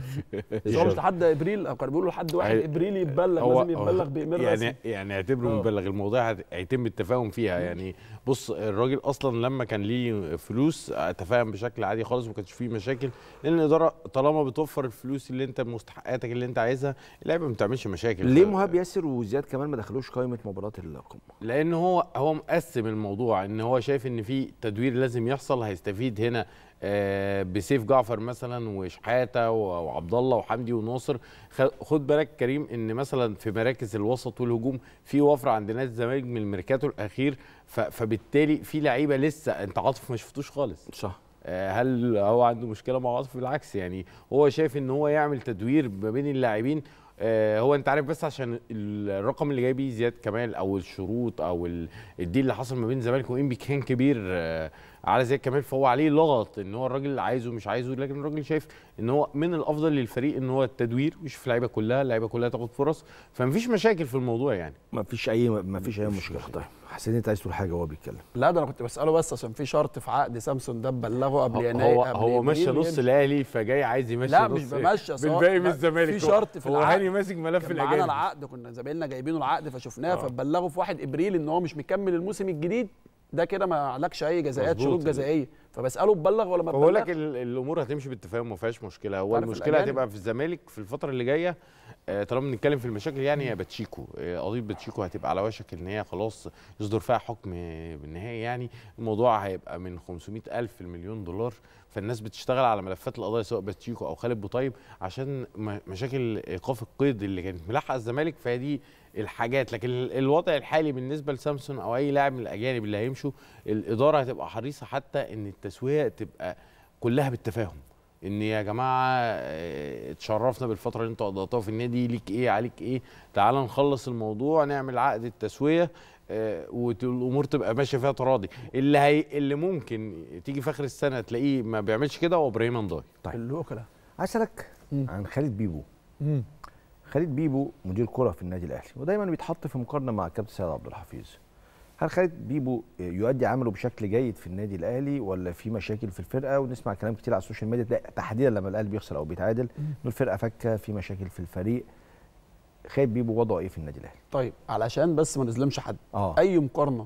هو مش لحد ابريل كانوا بيقولوا لحد 1 ابريل يتبلغ لازم يتبلغ بامير يعني يعني اعتبره آه. مبلغ الموضوع هيتم التفاهم فيها يعني بص الراجل اصلا لما كان ليه فلوس تفاهم بشكل عادي خالص ما كانش فيه مشاكل لان الاداره طالما بتوفر الفلوس اللي انت مستحقاتك اللي انت عايزها اللعيبه ما بتعملش مشاكل ليه مهاب ياسر وزياد كمان ما دخلوش قائمه مباراه القمه لان هو هو مقسم الموضوع ان هو شايف ان في تدوير لازم يحصل هيستفيد هنا آه، بسيف جعفر مثلا وشحاته وعبد الله وحمدي وناصر خد بالك كريم ان مثلا في مراكز الوسط والهجوم في وفره عند نادي الزمالك من الميركاتو الاخير فبالتالي في لعيبه لسه انت عاطف ما شفتوش خالص صح آه، هل هو عنده مشكله مع عاطف بالعكس يعني هو شايف ان هو يعمل تدوير ما بين اللاعبين آه، هو انت عارف بس عشان الرقم اللي جاي بيه زياد كمال او الشروط او الديل اللي حصل ما بين الزمالك وانبي كان كبير على زياد كمال فهو عليه لغط ان هو الراجل عايزه مش عايزه لكن الراجل شايف ان هو من الافضل للفريق ان هو التدوير ويشوف اللعيبه كلها اللعيبه كلها تاخد فرص فمفيش مشاكل في الموضوع يعني مفيش اي مفيش اي مشكله طيب حسين انت عايز تقول حاجه وهو بيتكلم لا ده انا كنت بساله بس عشان في شرط في عقد سامسون ده بلغه قبل يناير هو قبل هو ماشي نص الاهلي فجاي عايز يمشي لا مش بمشى بالباقي من الزمالك في شرط في العقد هو هاني ماسك ملف الاجانب معانا العقد كنا زمايلنا جايبينه العقد فشفناه آه. فبلغه في 1 ابريل ان هو مش مكمل الموسم الجديد ده كده ما عليكش اي جزاءات شروط جزائيه فبساله تبلغ ولا ما ببلغش بقول لك الامور هتمشي بالتفاهم وما فيهاش مشكله هو المشكله هتبقى في الزمالك في الفتره اللي جايه آه، طالما بنتكلم في المشاكل يعني هي باتشيكو آه، قضيه باتشيكو هتبقى على وشك ان هي خلاص يصدر فيها حكم بالنهايه يعني الموضوع هيبقى من 500 الف لمليون دولار فالناس بتشتغل على ملفات القضايا سواء باتشيكو او خالد بوطيب عشان مشاكل ايقاف القيد اللي كانت ملاحقه الزمالك فهي دي الحاجات لكن الوضع الحالي بالنسبه لسامسون او اي لاعب من الاجانب اللي هيمشوا الاداره هتبقى حريصه حتى ان التسويه تبقى كلها بالتفاهم ان يا جماعه آه، اتشرفنا بالفتره اللي انتوا قضيتوها في النادي ليك ايه عليك ايه تعال نخلص الموضوع نعمل عقد التسويه آه، والامور تبقى ماشيه فيها تراضي اللي هي اللي ممكن تيجي في اخر السنه تلاقيه ما بيعملش كده هو ابراهيم انضاي طيب الوكلاء عسلك عن خالد بيبو مم. خالد بيبو مدير كره في النادي الاهلي ودايما بيتحط في مقارنه مع كابتن سيد عبد الحفيظ هل خالد بيبو يؤدي عمله بشكل جيد في النادي الاهلي ولا في مشاكل في الفرقه ونسمع كلام كتير على السوشيال ميديا تحديدا لما الاهلي بيخسر او بيتعادل ان الفرقه فكه في مشاكل في الفريق خالد بيبو وضعه ايه في النادي الاهلي طيب علشان بس ما نظلمش حد آه. اي مقارنه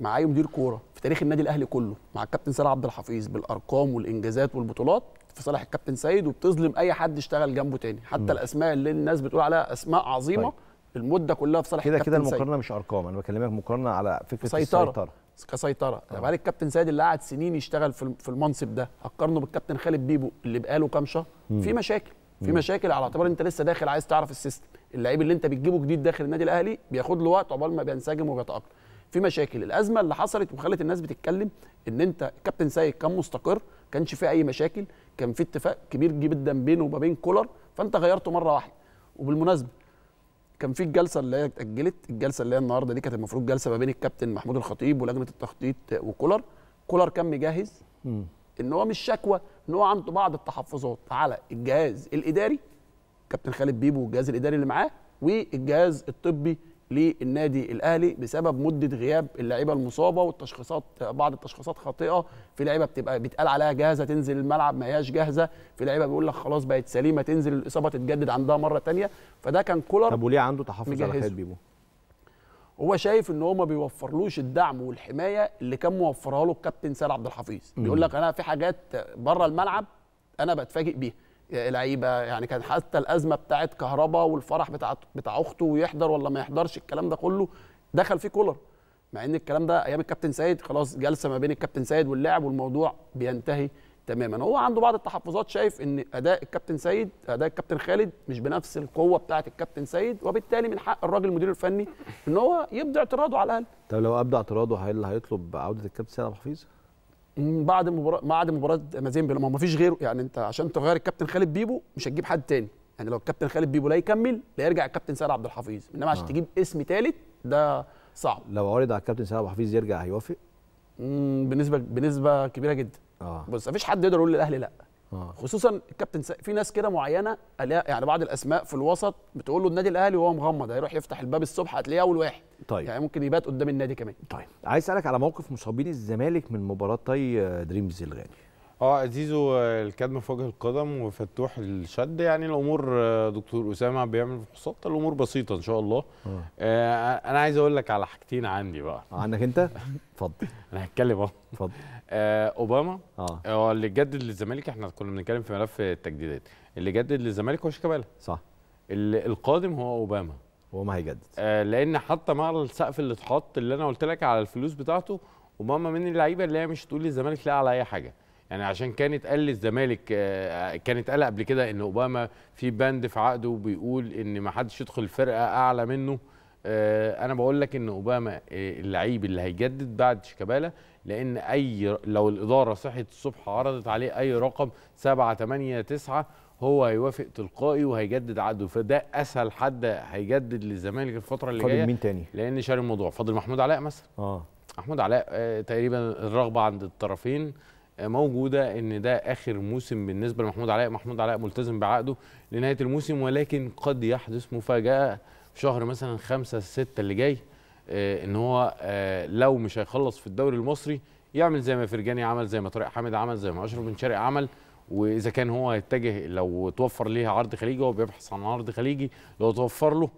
مع اي مدير كوره في تاريخ النادي الاهلي كله مع الكابتن سيد عبد الحفيظ بالارقام والانجازات والبطولات في صالح الكابتن سيد وبتظلم اي حد اشتغل جنبه تاني حتى م. الاسماء اللي الناس بتقول عليها اسماء عظيمه طيب. المده كلها في صالح كده كده المقارنه سيد. مش ارقام انا بكلمك مقارنه على فكره السيطره كسيطره طب آه. عليك الكابتن سيد اللي قعد سنين يشتغل في المنصب ده هقارنه بالكابتن خالد بيبو اللي بقاله كام شهر في مشاكل في مشاكل على اعتبار انت لسه داخل عايز تعرف السيستم اللعيب اللي انت بتجيبه جديد داخل النادي الاهلي بياخد له وقت عقبال ما بينسجم وبيتاقلم في مشاكل الازمه اللي حصلت وخلت الناس بتتكلم ان انت الكابتن سيد كان مستقر كانش فيه اي مشاكل كان في اتفاق كبير جدا بينه وما بين كولر فانت غيرته مره واحده وبالمناسبه كان في الجلسه اللي هي اتاجلت الجلسه اللي هي النهارده دي كانت المفروض جلسه ما بين الكابتن محمود الخطيب ولجنه التخطيط وكولر كولر كان مجهز ان هو مش شكوى ان هو عنده بعض التحفظات على الجهاز الاداري كابتن خالد بيبو والجهاز الاداري اللي معاه والجهاز الطبي للنادي الاهلي بسبب مده غياب اللعيبه المصابه والتشخيصات بعض التشخيصات خاطئه في لعيبه بتبقى بيتقال عليها جاهزه تنزل الملعب ما هياش جاهزه في لعيبه بيقول لك خلاص بقت سليمه تنزل الاصابه تتجدد عندها مره ثانيه فده كان كولر طب وليه عنده تحفظ مجهزه. على حياه بيبو هو شايف ان هو ما بيوفرلوش الدعم والحمايه اللي كان موفرها له الكابتن سيد عبد الحفيظ بيقول لك انا في حاجات بره الملعب انا بتفاجئ بيها لعيبه يعني كان حتى الازمه بتاعت كهربا والفرح بتاع بتاع اخته ويحضر ولا ما يحضرش الكلام ده كله دخل فيه كولر مع ان الكلام ده ايام الكابتن سيد خلاص جلسه ما بين الكابتن سيد واللاعب والموضوع بينتهي تماما هو عنده بعض التحفظات شايف ان اداء الكابتن سيد اداء الكابتن خالد مش بنفس القوه بتاعه الكابتن سيد وبالتالي من حق الراجل المدير الفني ان هو يبدا اعتراضه على الاقل طب لو ابدا اعتراضه هل هيطلب عوده الكابتن سيد عبد الحفيظ بعد مباراه بعد مباراه مازيمبي ما ما فيش غيره يعني انت عشان تغير الكابتن خالد بيبو مش هتجيب حد تاني يعني لو الكابتن خالد بيبو لا يكمل لا يرجع الكابتن سيد عبد الحفيظ انما عشان آه. تجيب اسم ثالث ده صعب لو عرض على الكابتن سيد عبد الحفيظ يرجع هيوافق بنسبه بنسبه كبيره جدا اه بص مفيش حد يقدر يقول للاهلي لا آه. خصوصا الكابتن سا... في ناس كده معينه يعني بعض الاسماء في الوسط بتقول له النادي الاهلي وهو مغمض هيروح يفتح الباب الصبح هتلاقيه اول واحد طيب يعني ممكن يبات قدام النادي كمان طيب عايز اسالك على موقف مصابين الزمالك من مباراه طي دريمز الغالي اه زيزو الكدم في وجه القدم وفتوح الشد يعني الامور آه، دكتور اسامه بيعمل فحوصات الامور بسيطه ان شاء الله آه. آه انا عايز اقول لك على حاجتين عندي بقى عندك انت اتفضل انا هتكلم اهو اتفضل آه اوباما آه. اه هو اللي جدد للزمالك احنا كنا بنتكلم في ملف التجديدات اللي جدد للزمالك هو شيكابالا صح اللي القادم هو اوباما هو ما هيجدد آه لان حتى مع السقف اللي اتحط اللي انا قلت لك على الفلوس بتاعته اوباما من اللعيبه اللي هي مش تقول للزمالك لا على اي حاجه يعني عشان كانت قال للزمالك آه كانت قال قبل كده ان اوباما في بند في عقده بيقول ان ما حدش يدخل فرقه اعلى منه آه، انا بقول لك ان اوباما آه، اللعيب اللي هيجدد بعد شيكابالا لان اي لو الاداره صحت الصبح عرضت عليه اي رقم 7 8 9 هو هيوافق تلقائي وهيجدد عقده فده اسهل حد هيجدد للزمالك الفتره اللي جايه مين تاني؟ لان شاري الموضوع فاضل محمود علاء مثلا اه محمود علاء آه، تقريبا الرغبه عند الطرفين موجوده ان ده اخر موسم بالنسبه لمحمود علاء محمود علاء ملتزم بعقده لنهايه الموسم ولكن قد يحدث مفاجاه شهر مثلا خمسة ستة اللي جاي آه، ان هو آه، لو مش هيخلص في الدوري المصري يعمل زي ما فرجاني عمل زي ما طارق حامد عمل زي ما اشرف بن شرقي عمل واذا كان هو هيتجه لو توفر ليه عرض خليجي هو بيبحث عن عرض خليجي لو توفر له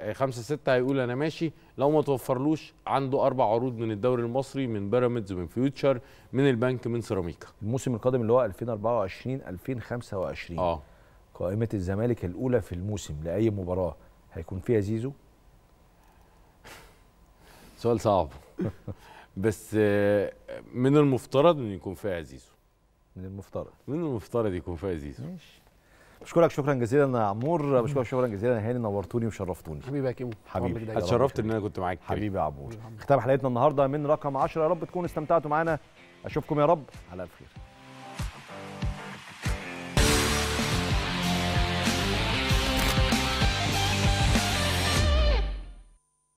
آه، خمسة ستة هيقول أنا ماشي لو ما توفرلوش عنده أربع عروض من الدوري المصري من بيراميدز من فيوتشر من البنك من سيراميكا الموسم القادم اللي هو 2024 2025 اه قائمة الزمالك الأولى في الموسم لأي مباراة هيكون فيها زيزو سؤال صعب بس آه، من المفترض ان يكون فيها زيزو من المفترض من المفترض يكون فيها زيزو ماشي بشكرك شكرا جزيلا يا عمور بشكرك شكرا جزيلا يا هاني نورتوني وشرفتوني حبيبي يا كيمو حبيبي اتشرفت ان انا كنت معاك حبيبي يا عمور ختام حلقتنا النهارده من رقم 10 يا رب تكونوا استمتعتوا معانا اشوفكم يا رب على الف خير